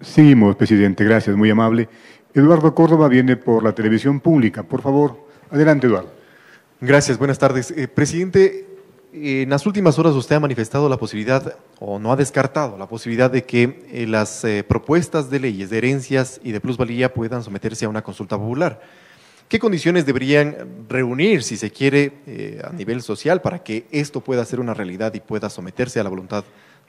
Seguimos, presidente. Gracias, muy amable. Eduardo Córdoba viene por la televisión pública. Por favor, adelante, Eduardo. Gracias, buenas tardes. Eh, presidente, en las últimas horas usted ha manifestado la posibilidad, o no ha descartado la posibilidad de que eh, las eh, propuestas de leyes de herencias y de plusvalía puedan someterse a una consulta popular. ¿Qué condiciones deberían reunir, si se quiere, eh, a nivel social para que esto pueda ser una realidad y pueda someterse a la voluntad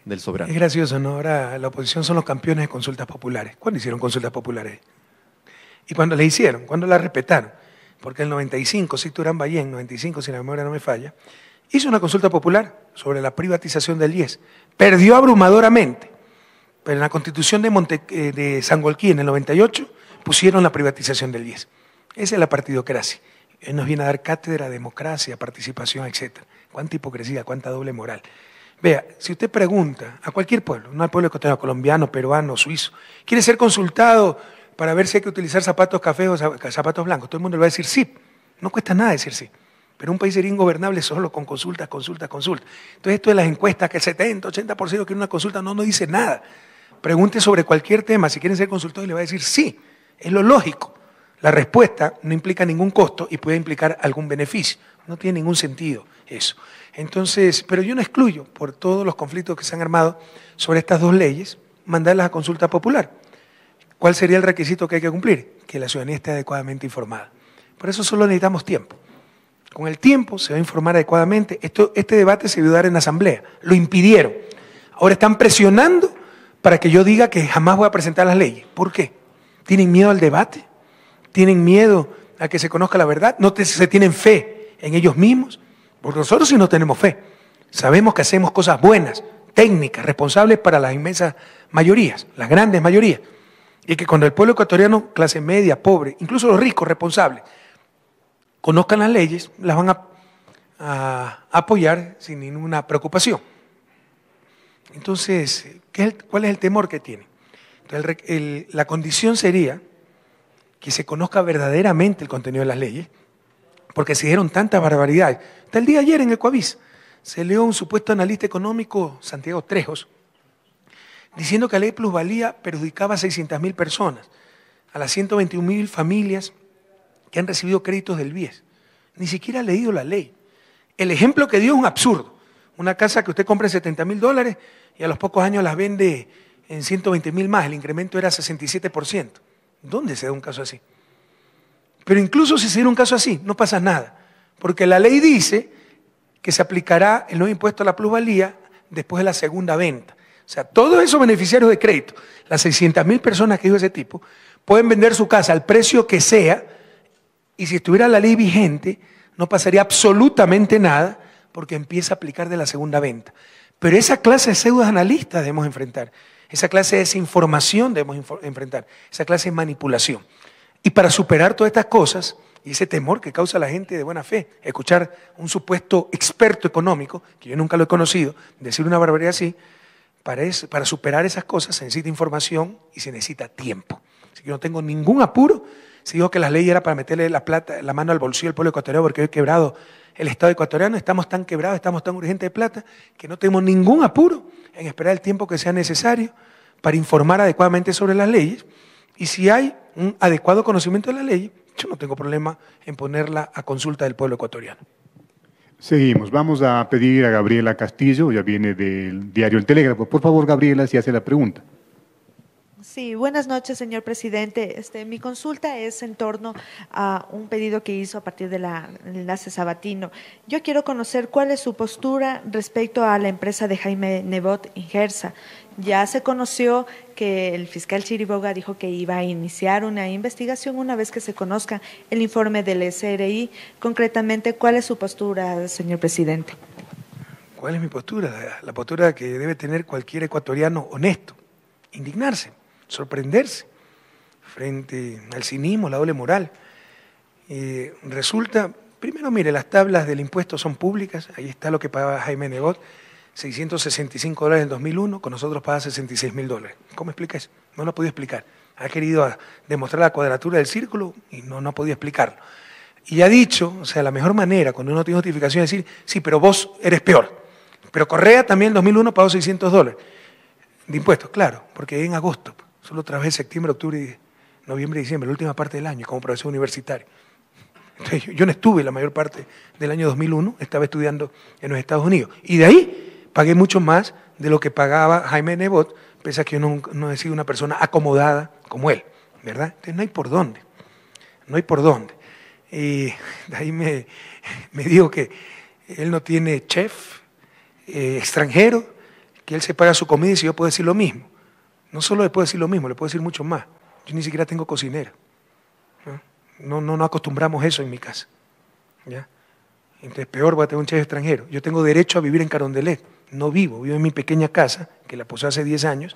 del soberano? Es gracioso, ¿no? Ahora la oposición son los campeones de consultas populares. ¿Cuándo hicieron consultas populares? ¿Y cuando le hicieron? cuando la respetaron? Porque el 95, si Sicturán en 95, si la memoria no me falla, hizo una consulta popular sobre la privatización del IES. Perdió abrumadoramente. Pero en la constitución de, Monte, eh, de en el 98, pusieron la privatización del IES. Esa es la partidocracia. Él nos viene a dar cátedra, democracia, participación, etc. Cuánta hipocresía, cuánta doble moral. Vea, si usted pregunta a cualquier pueblo, no al pueblo ecuatoriano, colombiano, peruano, suizo, quiere ser consultado para ver si hay que utilizar zapatos cafés o zapatos blancos, todo el mundo le va a decir sí. No cuesta nada decir sí. Pero un país sería ingobernable solo con consultas, consultas, consultas. Entonces esto de las encuestas, que el 70, 80% quiere una consulta, no, no dice nada. Pregunte sobre cualquier tema, si quieren ser consultados, le va a decir sí. Es lo lógico. La respuesta no implica ningún costo y puede implicar algún beneficio. No tiene ningún sentido eso. Entonces, pero yo no excluyo, por todos los conflictos que se han armado sobre estas dos leyes, mandarlas a consulta popular. ¿Cuál sería el requisito que hay que cumplir? Que la ciudadanía esté adecuadamente informada. Por eso solo necesitamos tiempo. Con el tiempo se va a informar adecuadamente. Esto, este debate se a dar en asamblea. Lo impidieron. Ahora están presionando para que yo diga que jamás voy a presentar las leyes. ¿Por qué? ¿Tienen miedo al debate? tienen miedo a que se conozca la verdad, no se tienen fe en ellos mismos, porque nosotros sí no tenemos fe. Sabemos que hacemos cosas buenas, técnicas, responsables para las inmensas mayorías, las grandes mayorías. Y que cuando el pueblo ecuatoriano, clase media, pobre, incluso los ricos, responsables, conozcan las leyes, las van a, apoyar sin ninguna preocupación. Entonces, ¿cuál es el temor que tienen? la condición sería que se conozca verdaderamente el contenido de las leyes, porque se dieron tantas barbaridades. Hasta el día ayer en el Coavis, se leó un supuesto analista económico, Santiago Trejos, diciendo que la ley plusvalía perjudicaba a 600 mil personas, a las 121 mil familias que han recibido créditos del BIES. Ni siquiera ha leído la ley. El ejemplo que dio es un absurdo. Una casa que usted compra en 70 mil dólares y a los pocos años las vende en 120 mil más. El incremento era 67%. ¿Dónde se da un caso así? Pero incluso si se diera un caso así, no pasa nada, porque la ley dice que se aplicará el nuevo impuesto a la plusvalía después de la segunda venta. O sea, todos esos beneficiarios de crédito, las 600.000 mil personas que dijo ese tipo, pueden vender su casa al precio que sea y si estuviera la ley vigente, no pasaría absolutamente nada porque empieza a aplicar de la segunda venta. Pero esa clase de deudas analistas debemos enfrentar. Esa clase de desinformación debemos enfrentar, esa clase de manipulación. Y para superar todas estas cosas y ese temor que causa la gente de buena fe, escuchar un supuesto experto económico, que yo nunca lo he conocido, decir una barbaridad así, para, para superar esas cosas se necesita información y se necesita tiempo. Así que yo no tengo ningún apuro se dijo que las leyes era para meterle la, mano al bolsillo del pueblo ecuatoriano porque hoy quebrado el Estado ecuatoriano, estamos tan quebrados, estamos tan urgentes de plata, que no tenemos ningún apuro en esperar el tiempo que sea necesario para informar adecuadamente sobre las leyes. Y si hay un adecuado conocimiento de la ley, yo no tengo problema en ponerla a consulta del pueblo ecuatoriano. Seguimos. Vamos a pedir a Gabriela Castillo, ya viene del diario El Telégrafo. Por favor, Gabriela, si hace la pregunta. Sí, buenas noches, señor presidente. Este, mi consulta es en torno a un pedido que hizo a partir del enlace sabatino. Yo quiero conocer cuál es su postura respecto a la empresa de Jaime Nebot Ingersa. Ya se conoció que el fiscal Chiriboga dijo que iba a iniciar una investigación una vez que se conozca el informe del SRI. Concretamente, ¿cuál es su postura, señor presidente? ¿Cuál es mi postura? La postura que debe tener cualquier ecuatoriano honesto, indignarse sorprenderse frente al cinismo, la doble moral. Eh, resulta, primero mire, las tablas del impuesto son públicas, ahí está lo que pagaba Jaime Negot, 665 dólares en 2001, con nosotros paga 66 mil dólares. ¿Cómo explica eso? No lo ha podido explicar. Ha querido demostrar la cuadratura del círculo y no, no ha podido explicarlo. Y ha dicho, o sea, la mejor manera cuando uno tiene notificación es decir, sí, pero vos eres peor. Pero Correa también en 2001 pagó 600 dólares de impuestos, claro, porque en agosto. Solo trabajé septiembre, octubre, noviembre, diciembre, la última parte del año, como profesor universitario. yo no estuve la mayor parte del año 2001, estaba estudiando en los Estados Unidos. Y de ahí pagué mucho más de lo que pagaba Jaime Nebot, pese a que yo no, he sido una persona acomodada como él, ¿verdad? Entonces no hay por dónde, no hay por dónde. Y de ahí me, me dijo que él no tiene chef eh, extranjero, que él se paga su comida y si yo puedo decir lo mismo. No solo le puedo decir lo mismo, le puedo decir mucho más. Yo ni siquiera tengo cocinera. No, no, no acostumbramos eso en mi casa. ¿ya? Entonces, peor voy a tener un chef extranjero. Yo tengo derecho a vivir en Carondelet. No vivo, vivo en mi pequeña casa, que la puse hace 10 años,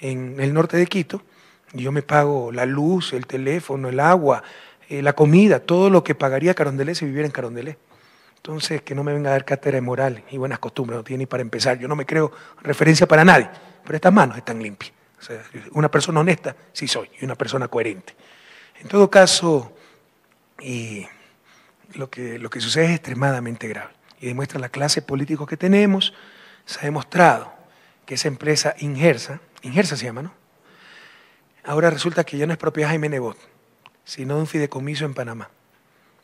en el norte de Quito. Y yo me pago la luz, el teléfono, el agua, eh, la comida, todo lo que pagaría Carondelet si viviera en Carondelet. Entonces, que no me venga a dar cátedra de moral y buenas costumbres, no tiene ni para empezar. Yo no me creo referencia para nadie, pero estas manos están limpias. O sea, una persona honesta sí soy y una persona coherente. En todo caso, lo, que, lo que sucede es extremadamente grave y demuestra la clase política que tenemos. Se ha demostrado que esa empresa Ingersa, Ingersa se llama, ¿no? Ahora resulta que ya no es propiedad de Jaime Nebot, sino de un fideicomiso en Panamá.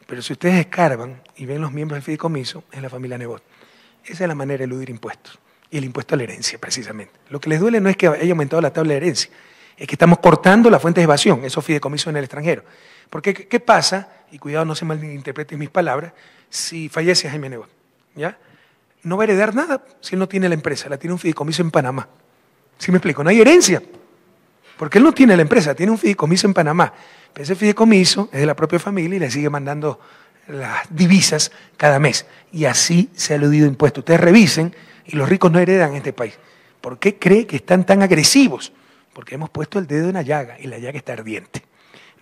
Pero si ustedes escarban y ven los miembros del fideicomiso, es la familia Nebot. Esa es la manera de eludir impuestos y el impuesto a la herencia, precisamente. Lo que les duele no es que haya aumentado la tabla de herencia, es que estamos cortando la fuente de evasión, esos fideicomisos en el extranjero. Porque, ¿qué pasa? Y cuidado, no se malinterpreten mis palabras, si fallece Jaime Nebot, ¿ya? No va a heredar nada si él no tiene la empresa, la tiene un fideicomiso en Panamá. si me explico? No hay herencia. Porque él no tiene la empresa, tiene un fideicomiso en Panamá. Pero ese fideicomiso es de la propia familia y le sigue mandando las divisas cada mes. Y así se ha eludido impuesto. Ustedes revisen y los ricos no heredan este país. ¿Por qué cree que están tan agresivos? Porque hemos puesto el dedo en la llaga y la llaga está ardiente.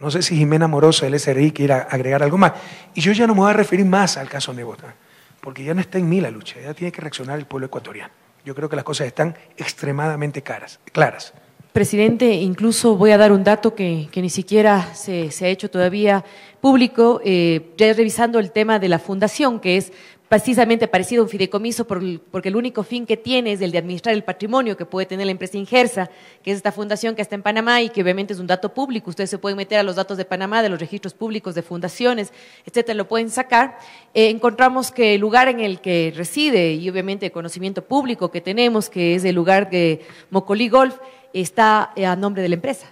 No sé si Jimena Morosa del SRI quiera agregar algo más. Y yo ya no me voy a referir más al caso Nebota, porque ya no está en mí la lucha, ya tiene que reaccionar el pueblo ecuatoriano. Yo creo que las cosas están extremadamente caras, claras. Presidente, incluso voy a dar un dato que, ni siquiera se, se, ha hecho todavía público, eh, ya revisando el tema de la fundación, que es precisamente parecido a un fideicomiso porque el único fin que tiene es el de administrar el patrimonio que puede tener la empresa Ingersa, que es esta fundación que está en Panamá y que obviamente es un dato público. Ustedes se pueden meter a los datos de Panamá, de los registros públicos, de fundaciones, etcétera, lo pueden sacar. Eh, encontramos que el lugar en el que reside y obviamente el conocimiento público que tenemos, que es el lugar de Mocolí Golf, está eh, a nombre de la empresa.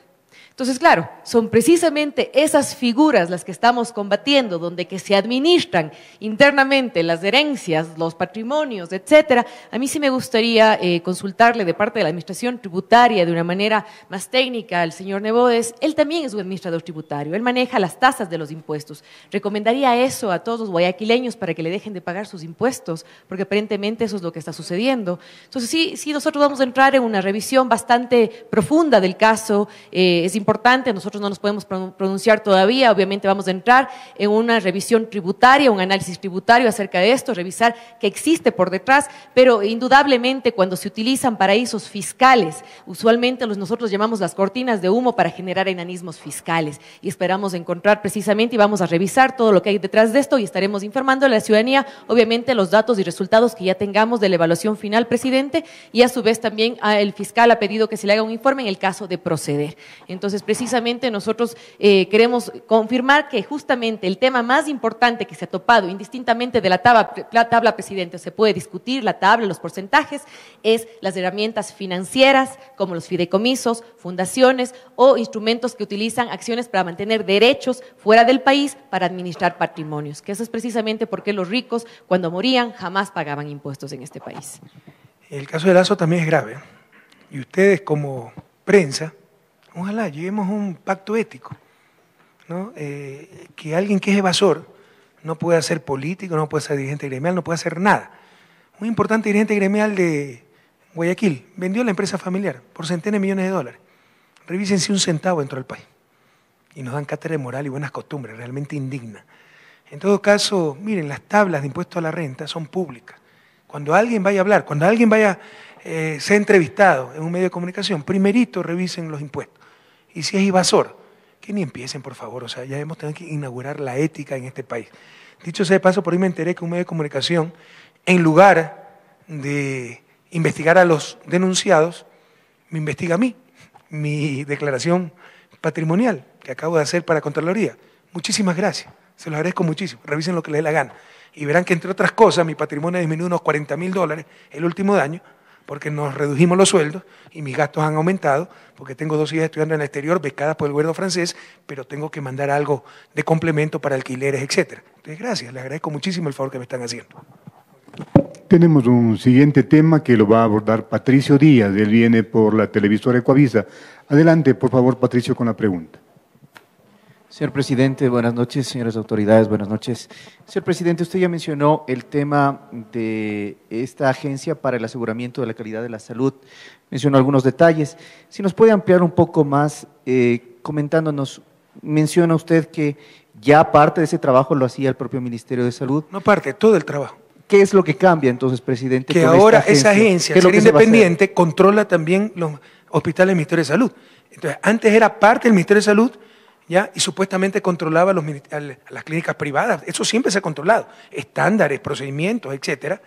Entonces, claro, son precisamente esas figuras las que estamos combatiendo, donde que se administran internamente las herencias, los patrimonios, etcétera. A mí sí me gustaría eh, consultarle de parte de la administración tributaria de una manera más técnica al señor Nebodes. Él también es un administrador tributario, él maneja las tasas de los impuestos. Recomendaría eso a todos los guayaquileños para que le dejen de pagar sus impuestos, porque aparentemente eso es lo que está sucediendo. Entonces, sí, sí nosotros vamos a entrar en una revisión bastante profunda del caso. Eh, es importante importante, nosotros no nos podemos pronunciar todavía, obviamente vamos a entrar en una revisión tributaria, un análisis tributario acerca de esto, revisar qué existe por detrás, pero indudablemente cuando se utilizan paraísos fiscales, usualmente nosotros llamamos las cortinas de humo para generar enanismos fiscales y esperamos encontrar precisamente y vamos a revisar todo lo que hay detrás de esto y estaremos informando a la ciudadanía, obviamente, los datos y resultados que ya tengamos de la evaluación final, presidente, y a su vez también ah, el fiscal ha pedido que se le haga un informe en el caso de proceder. Entonces, precisamente nosotros eh, queremos confirmar que justamente el tema más importante que se ha topado, indistintamente de la tabla, la tabla presidente, se puede discutir la tabla, los porcentajes, es las herramientas financieras como los fideicomisos, fundaciones o instrumentos que utilizan acciones para mantener derechos fuera del país para administrar patrimonios, que eso es precisamente porque los ricos cuando morían jamás pagaban impuestos en este país. El caso de Lazo también es grave. Y ustedes como prensa Ojalá lleguemos a un pacto ético, eh, que alguien que es evasor no pueda ser político, no pueda ser dirigente gremial, no pueda hacer nada. Un importante dirigente gremial de Guayaquil vendió la empresa familiar por centenas de millones de dólares. Revisen si un centavo dentro del país. Y nos dan cátedra de moral y buenas costumbres, realmente indigna. En todo caso, miren, las tablas de impuesto a la renta son públicas. Cuando alguien vaya a hablar, cuando alguien vaya, a eh, ser entrevistado en un medio de comunicación, primerito revisen los impuestos. Y si es invasor, que ni empiecen, por favor. O sea, ya hemos tenido que inaugurar la ética en este país. Dicho sea de paso, por ahí me enteré que un medio de comunicación, en lugar de investigar a los denunciados, me investiga a mí, mi declaración patrimonial que acabo de hacer para Contraloría. Muchísimas gracias, se los agradezco muchísimo. Revisen lo que les dé la gana. Y verán que, entre otras cosas, mi patrimonio disminuye unos 40 mil dólares el último año porque nos redujimos los sueldos y mis gastos han aumentado, porque tengo dos hijas estudiando en el exterior, becadas por el gobierno francés, pero tengo que mandar algo de complemento para alquileres, etc. Entonces, gracias, le agradezco muchísimo el favor que me están haciendo. Tenemos un siguiente tema que lo va a abordar Patricio Díaz, él viene por la televisora Ecoavisa. Adelante, por favor, Patricio, con la pregunta. Señor presidente, buenas noches, señoras autoridades, buenas noches. Señor presidente, usted ya mencionó el tema de esta agencia para el aseguramiento de la calidad de la salud. Mencionó algunos detalles. Si nos puede ampliar un poco más, eh, comentándonos, menciona usted que ya parte de ese trabajo lo hacía el propio Ministerio de Salud. No parte, todo el trabajo. ¿Qué es lo que cambia entonces, presidente? Que ahora esa agencia, ser independiente, controla también los hospitales del Ministerio de Salud. Entonces, antes era parte del Ministerio de Salud y supuestamente controlaba a las clínicas privadas. Eso siempre se ha controlado, estándares, procedimientos, etcétera,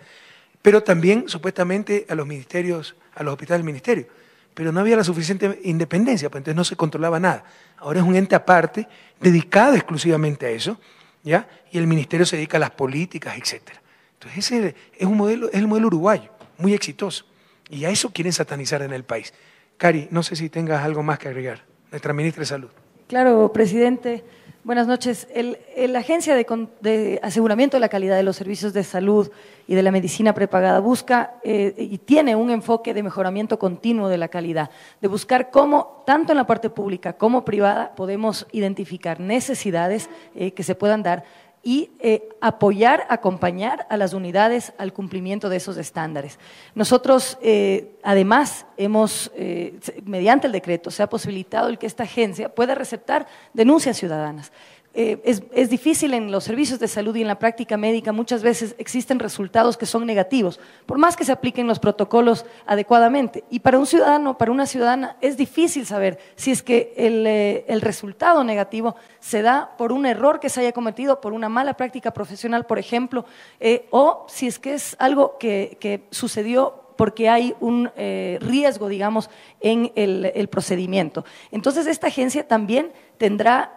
pero también supuestamente a los ministerios, a los hospitales del ministerio. Pero no había la suficiente independencia, pues entonces no se controlaba nada. Ahora es un ente aparte dedicado exclusivamente a eso, ¿ya? y el ministerio se dedica a las políticas, etcétera. Entonces ese es, un modelo, es el modelo uruguayo, muy exitoso. Y a eso quieren satanizar en el país. Cari, no sé si tengas algo más que agregar. Nuestra ministra de Salud. Claro, presidente. Buenas noches. la Agencia de, de, Aseguramiento de la Calidad de los Servicios de Salud y de la Medicina Prepagada busca eh, y tiene un enfoque de mejoramiento continuo de la calidad, de buscar cómo, tanto en la parte pública como privada, podemos identificar necesidades eh, que se puedan dar y eh, apoyar, acompañar a las unidades al cumplimiento de esos estándares. Nosotros, eh, además, hemos, eh, mediante el decreto, se ha posibilitado el que esta agencia pueda receptar denuncias ciudadanas. Eh, es, difícil en los servicios de salud y en la práctica médica, muchas veces existen resultados que son negativos, por más que se apliquen los protocolos adecuadamente. Y para un ciudadano, para una ciudadana, es difícil saber si es que el, eh, resultado negativo se da por un error que se haya cometido, por una mala práctica profesional, por ejemplo, eh, o si es que es algo que, sucedió porque hay un riesgo, digamos, en el, procedimiento. Entonces, esta agencia también tendrá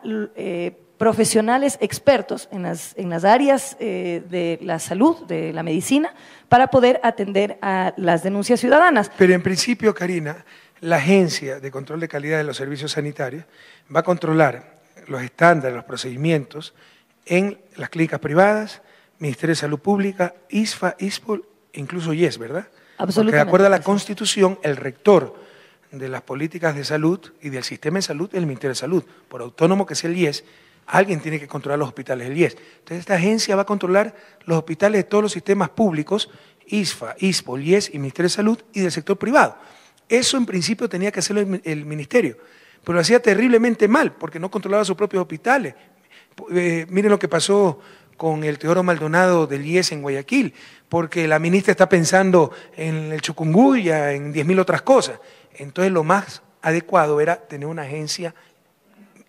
profesionales expertos en las, en las áreas eh, de la salud, de la medicina, para poder atender a las denuncias ciudadanas. Pero en principio, Karina, la Agencia de Control de Calidad de los Servicios Sanitarios va a controlar los estándares, los procedimientos en las clínicas privadas, Ministerio de Salud Pública, ISFA, ISPOL, incluso IES, ¿verdad? Absolutamente. Porque de acuerdo a la Constitución, el rector de las políticas de salud y del sistema de salud es el Ministerio de Salud, por autónomo que sea el IES, Alguien tiene que controlar los hospitales del IES. Entonces, esta agencia va a controlar los hospitales de todos los sistemas públicos, ISFA, ISPO, IES y Ministerio de Salud y del sector privado. Eso en principio tenía que hacerlo el, ministerio, pero lo hacía terriblemente mal porque no controlaba sus propios hospitales. Eh, miren lo que pasó con el Teodoro Maldonado del IES en Guayaquil, porque la ministra está pensando en el Chucunguya, en 10.000 otras cosas. Entonces, lo más adecuado era tener una agencia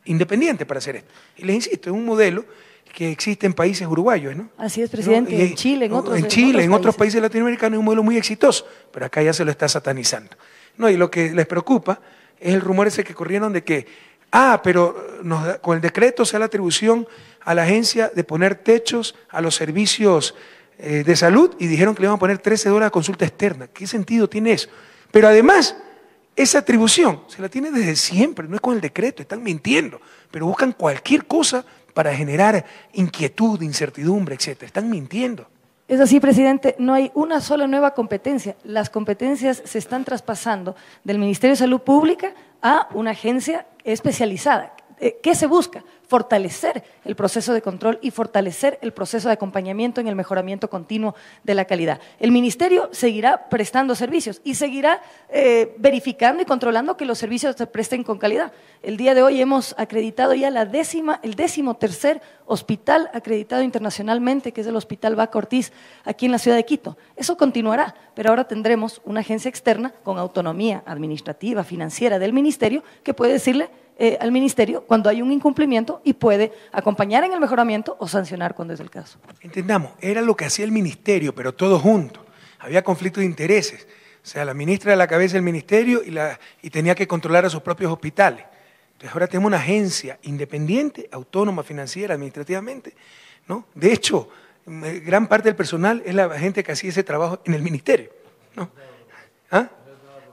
independiente para hacer esto. Y les insisto, es un modelo que existe en países uruguayos, ¿no? Así es, presidente, en Chile, en otros En Chile, en otros, países. latinoamericanos es un modelo muy exitoso, pero acá ya se lo está satanizando. No, y lo que les preocupa es el rumor ese que corrieron de que, ah, pero con el decreto se da la atribución a la agencia de poner techos a los servicios eh, de salud y dijeron que le iban a poner 13 dólares a consulta externa. ¿Qué sentido tiene eso? Pero además esa atribución se la tiene desde siempre, no es con el decreto, están mintiendo, pero buscan cualquier cosa para generar inquietud, incertidumbre, etc. Están mintiendo. Es así, presidente, no hay una sola nueva competencia. Las competencias se están traspasando del Ministerio de Salud Pública a una agencia especializada, eh, ¿Qué se busca? Fortalecer el proceso de control y fortalecer el proceso de acompañamiento en el mejoramiento continuo de la calidad. El Ministerio seguirá prestando servicios y seguirá eh, verificando y controlando que los servicios se presten con calidad. El día de hoy hemos acreditado ya el décimo tercer hospital acreditado internacionalmente, que es el Hospital Vaca Ortiz, aquí en la ciudad de Quito. Eso continuará, pero ahora tendremos una agencia externa con autonomía administrativa, financiera del Ministerio, que puede decirle eh, al ministerio cuando hay un incumplimiento y puede acompañar en el mejoramiento o sancionar cuando es el caso. Entendamos, era lo que hacía el ministerio, pero todo junto. Había conflicto de intereses. O sea, la ministra era la cabeza del ministerio y, y tenía que controlar a sus propios hospitales. Entonces ahora tenemos una agencia independiente, autónoma, financiera, administrativamente. ¿no? De hecho, mm, eh, gran parte del personal es la gente que hacía ese trabajo en el ministerio. ¿no? ¿Ah?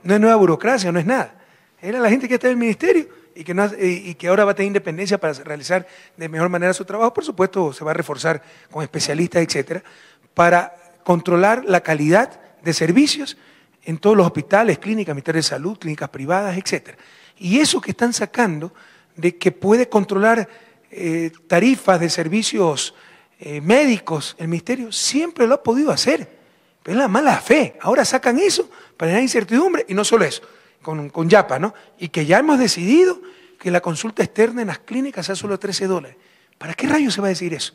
no es nueva burocracia, no es nada. Era la gente que estaba en el ministerio y que, ahora va a tener independencia para realizar de mejor manera su trabajo, por supuesto se va a reforzar con especialistas, etcétera, para controlar la calidad de servicios en todos los hospitales, clínicas, ministerios de salud, clínicas privadas, etcétera. Y eso que están sacando de que puede controlar eh, tarifas de servicios eh, médicos, el ministerio siempre lo ha podido hacer. Pero es la mala fe. Ahora sacan eso para generar incertidumbre y no solo eso, con, Yapa, ¿no? Y que ya hemos decidido que la consulta externa en las clínicas sea solo 13 dólares. ¿Para qué rayos se va a decir eso?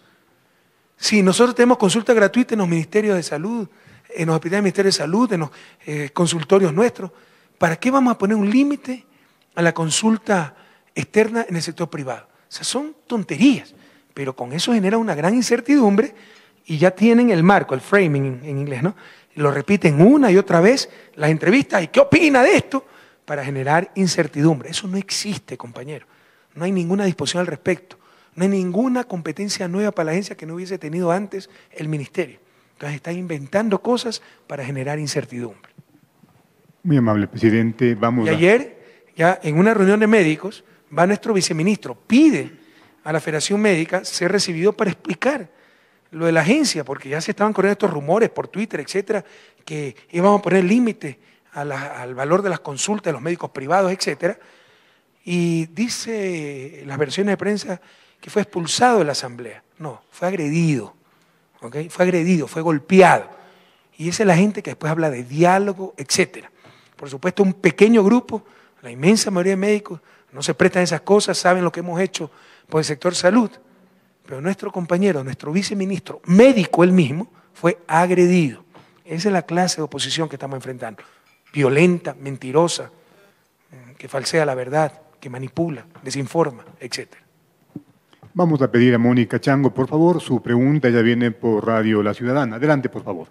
Si nosotros tenemos consulta gratuita en los ministerios de salud, en los hospitales del Ministerio de Salud, en los eh, consultorios nuestros, ¿para qué vamos a poner un límite a la consulta externa en el sector privado? O sea, son tonterías, pero con eso genera una gran incertidumbre y ya tienen el marco, el framing en inglés, ¿no? Lo repiten una y otra vez las entrevistas, ¿y qué opina de esto? para generar incertidumbre. Eso no existe, compañero. No hay ninguna disposición al respecto. No hay ninguna competencia nueva para la agencia que no hubiese tenido antes el ministerio. Entonces están inventando cosas para generar incertidumbre. Muy amable, presidente. Vamos. Y ayer, ya en una reunión de médicos, va nuestro viceministro, pide a la Federación Médica ser recibido para explicar lo de la agencia, porque ya se estaban corriendo estos rumores por Twitter, etcétera, que íbamos a poner límite al valor de las consultas de los médicos privados, etcétera. Y dice las versiones de prensa que fue expulsado de la asamblea. No, fue agredido. Fue agredido, fue golpeado. Y esa es la gente que después habla de diálogo, etcétera. Por supuesto, un pequeño grupo, la inmensa mayoría de médicos, no se prestan esas cosas, saben lo que hemos hecho por el sector salud. Pero nuestro compañero, nuestro viceministro, médico él mismo, fue agredido. Esa es la clase de oposición que estamos enfrentando violenta, mentirosa, eh, que falsea la verdad, que manipula, desinforma, etc. Vamos a pedir a Mónica Chango, por favor, su pregunta ya viene por Radio La Ciudadana. Adelante, por favor.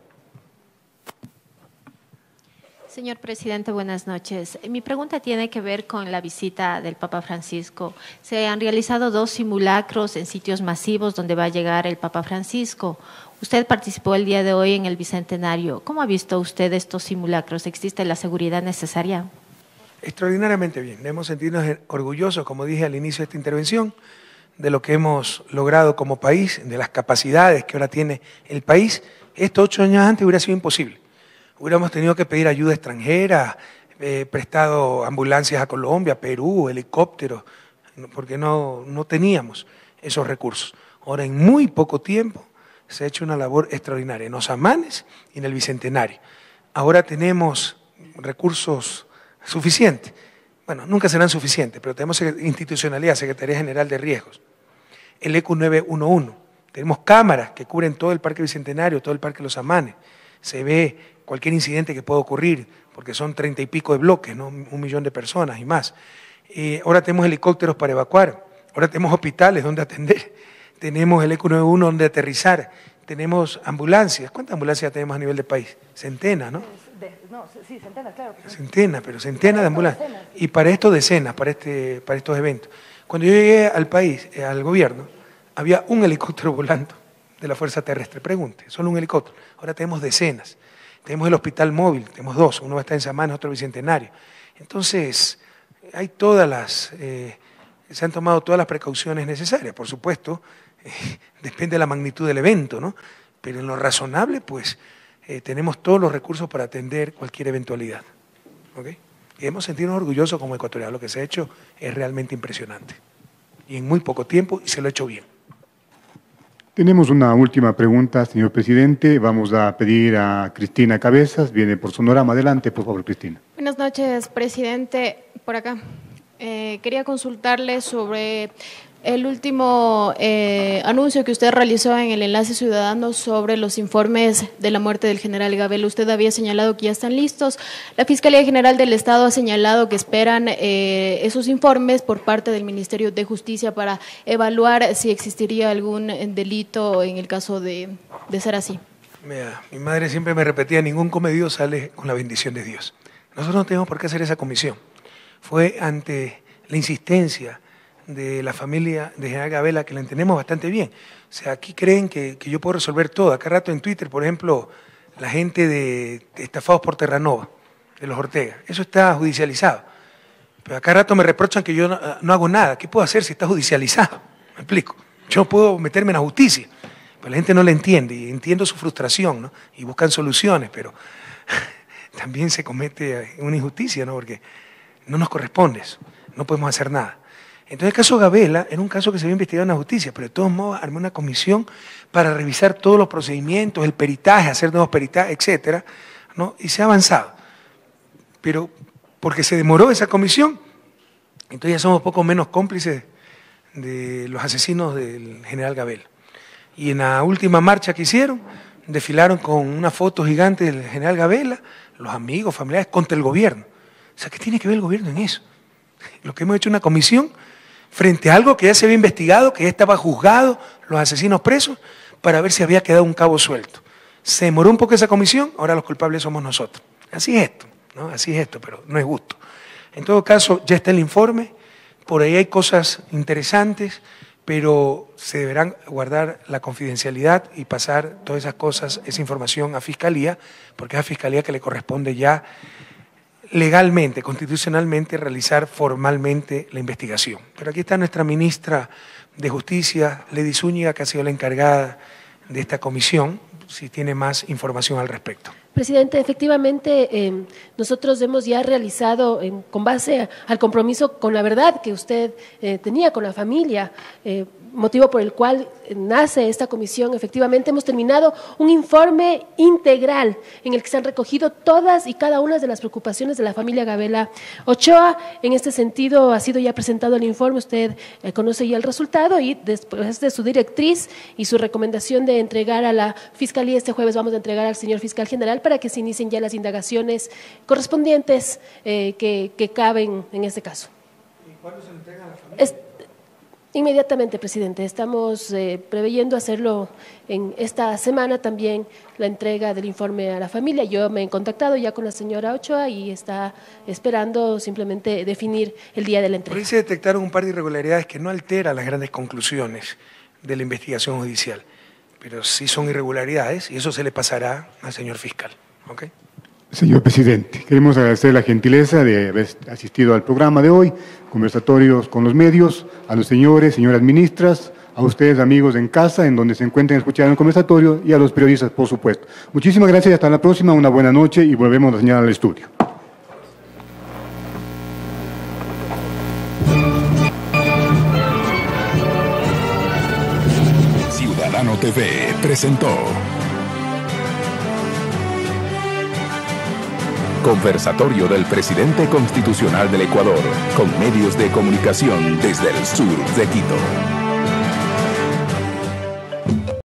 Señor presidente, buenas noches. Mi pregunta tiene que ver con la visita del Papa Francisco. Se han realizado dos simulacros en sitios masivos donde va a llegar el Papa Francisco. Usted participó el día de hoy en el Bicentenario. ¿Cómo ha visto usted estos simulacros? ¿Existe la seguridad necesaria? Extraordinariamente bien. Hemos sentido orgullosos, como dije al inicio de esta intervención, de lo que hemos logrado como país, de las capacidades que ahora tiene el país. Esto ocho años antes hubiera sido imposible. Hubiéramos tenido que pedir ayuda extranjera, eh, prestado ambulancias a Colombia, Perú, helicópteros, porque no, no teníamos esos recursos. Ahora, en muy poco tiempo, se ha hecho una labor extraordinaria en Los Amanes y en el Bicentenario. Ahora tenemos recursos suficientes. Bueno, nunca serán suficientes, pero tenemos institucionalidad, Secretaría General de Riesgos, el ECU 911. Tenemos cámaras que cubren todo el Parque Bicentenario, todo el Parque Los Amanes. Se ve cualquier incidente que pueda ocurrir, porque son treinta y pico de bloques, un millón de personas y más. Eh, ahora tenemos helicópteros para evacuar, ahora tenemos hospitales donde atender tenemos el ecu 91 donde aterrizar, tenemos ambulancias. ¿Cuántas ambulancias tenemos a nivel de país? Centenas, ¿no? no, sí, centenas, claro. Centenas, pero centenas de ambulancias. Y para esto decenas, para, este, para estos eventos. Cuando yo llegué al país, eh, al gobierno, había un helicóptero volando de la Fuerza Terrestre. Pregunte, solo un helicóptero. Ahora tenemos decenas. Tenemos el hospital móvil, tenemos dos. Uno está en Samanes, otro Bicentenario. Entonces, hay todas las... Eh, se han tomado todas las precauciones necesarias. Por supuesto, depende de la magnitud del evento, ¿no? Pero en lo razonable, pues, eh, tenemos todos los recursos para atender cualquier eventualidad. Y hemos sentido orgullosos como ecuatoriano Lo que se ha hecho es realmente impresionante. Y en muy poco tiempo, y se lo ha hecho bien. Tenemos una última pregunta, señor presidente. Vamos a pedir a Cristina Cabezas. Viene por Sonorama. Adelante, por favor, Cristina. Buenas noches, presidente. Por acá. Eh, quería consultarle sobre el último eh, anuncio que usted realizó en el enlace ciudadano sobre los informes de la muerte del general Gabel, usted había señalado que ya están listos. La Fiscalía General del Estado ha señalado que esperan eh, esos informes por parte del Ministerio de Justicia para evaluar si existiría algún delito en el caso de, ser así. mi madre siempre me repetía, ningún comedido sale con la bendición de Dios. Nosotros no tenemos por qué hacer esa comisión. Fue ante la insistencia de la familia de General Gabela, que la entendemos bastante bien. O sea, aquí creen que, yo puedo resolver todo. Acá rato en Twitter, por ejemplo, la gente de, estafados por Terranova, de los Ortega. Eso está judicializado. Pero acá rato me reprochan que yo no, eh, hago nada. ¿Qué puedo hacer si está judicializado? Me explico. Yo no puedo meterme en la justicia. Pero la gente no la entiende y entiendo su frustración, Y buscan soluciones, pero también se comete una injusticia, ¿no? Porque no nos corresponde No podemos hacer nada. Entonces el caso Gabela era un caso que se había investigado en la justicia, pero de todos modos armó una comisión para revisar todos los procedimientos, el peritaje, hacer nuevos peritajes, etc. Y se ha avanzado. Pero porque se demoró esa comisión, entonces ya somos poco menos cómplices de los asesinos del general Gabela. Y en la última marcha que hicieron, desfilaron con una foto gigante del general Gabela, los amigos, familiares, contra el gobierno. O sea, ¿qué tiene que ver el gobierno en eso? Lo que hemos hecho es una comisión frente a algo que ya se había investigado, que ya estaba juzgado, los asesinos presos, para ver si había quedado un cabo suelto. Se demoró un poco esa comisión, ahora los culpables somos nosotros. Así es esto, ¿no? Así es esto, pero no es justo. En todo caso, ya está el informe, por ahí hay cosas interesantes, pero se deberán guardar la confidencialidad y pasar todas esas cosas, esa información a Fiscalía, porque es a Fiscalía que le corresponde ya legalmente, constitucionalmente, realizar formalmente la investigación. Pero aquí está nuestra ministra de Justicia, Lady Zúñiga, que ha sido la encargada de esta comisión, si tiene más información al respecto. Presidente, efectivamente, em, nosotros hemos ya realizado, em, con base al compromiso con la verdad que usted eh, tenía con la familia, eh, motivo por el cual eh, nace esta comisión, efectivamente hemos terminado un informe integral en el que se han recogido todas y cada una de las preocupaciones de la familia Gabela Ochoa. En este sentido, ha sido ya presentado el informe, usted conoce ya el resultado y después de su directriz y su recomendación de entregar a la Fiscalía este jueves, vamos a entregar al señor fiscal general para que se inicien ya las indagaciones correspondientes eh, que, caben en este caso. ¿Y cuándo se entrega a la familia? Inmediatamente, presidente. Estamos eh, preveyendo hacerlo en esta semana también la entrega del informe a la familia. Yo me he contactado ya con la señora Ochoa y está esperando simplemente definir el día de la entrega. Por se detectaron un par de irregularidades que no alteran las grandes conclusiones de la investigación judicial pero sí son irregularidades y eso se le pasará al señor fiscal. Señor presidente, queremos agradecer la gentileza de haber asistido al programa de hoy, conversatorios con los medios, a los señores, señoras ministras, a ustedes amigos en casa, en donde se encuentren escuchando el conversatorio y a los periodistas, por supuesto. Muchísimas gracias y hasta la próxima, una buena noche y volvemos a señalar al estudio. TV presentó Conversatorio del Presidente Constitucional del Ecuador con medios de comunicación desde el sur de Quito.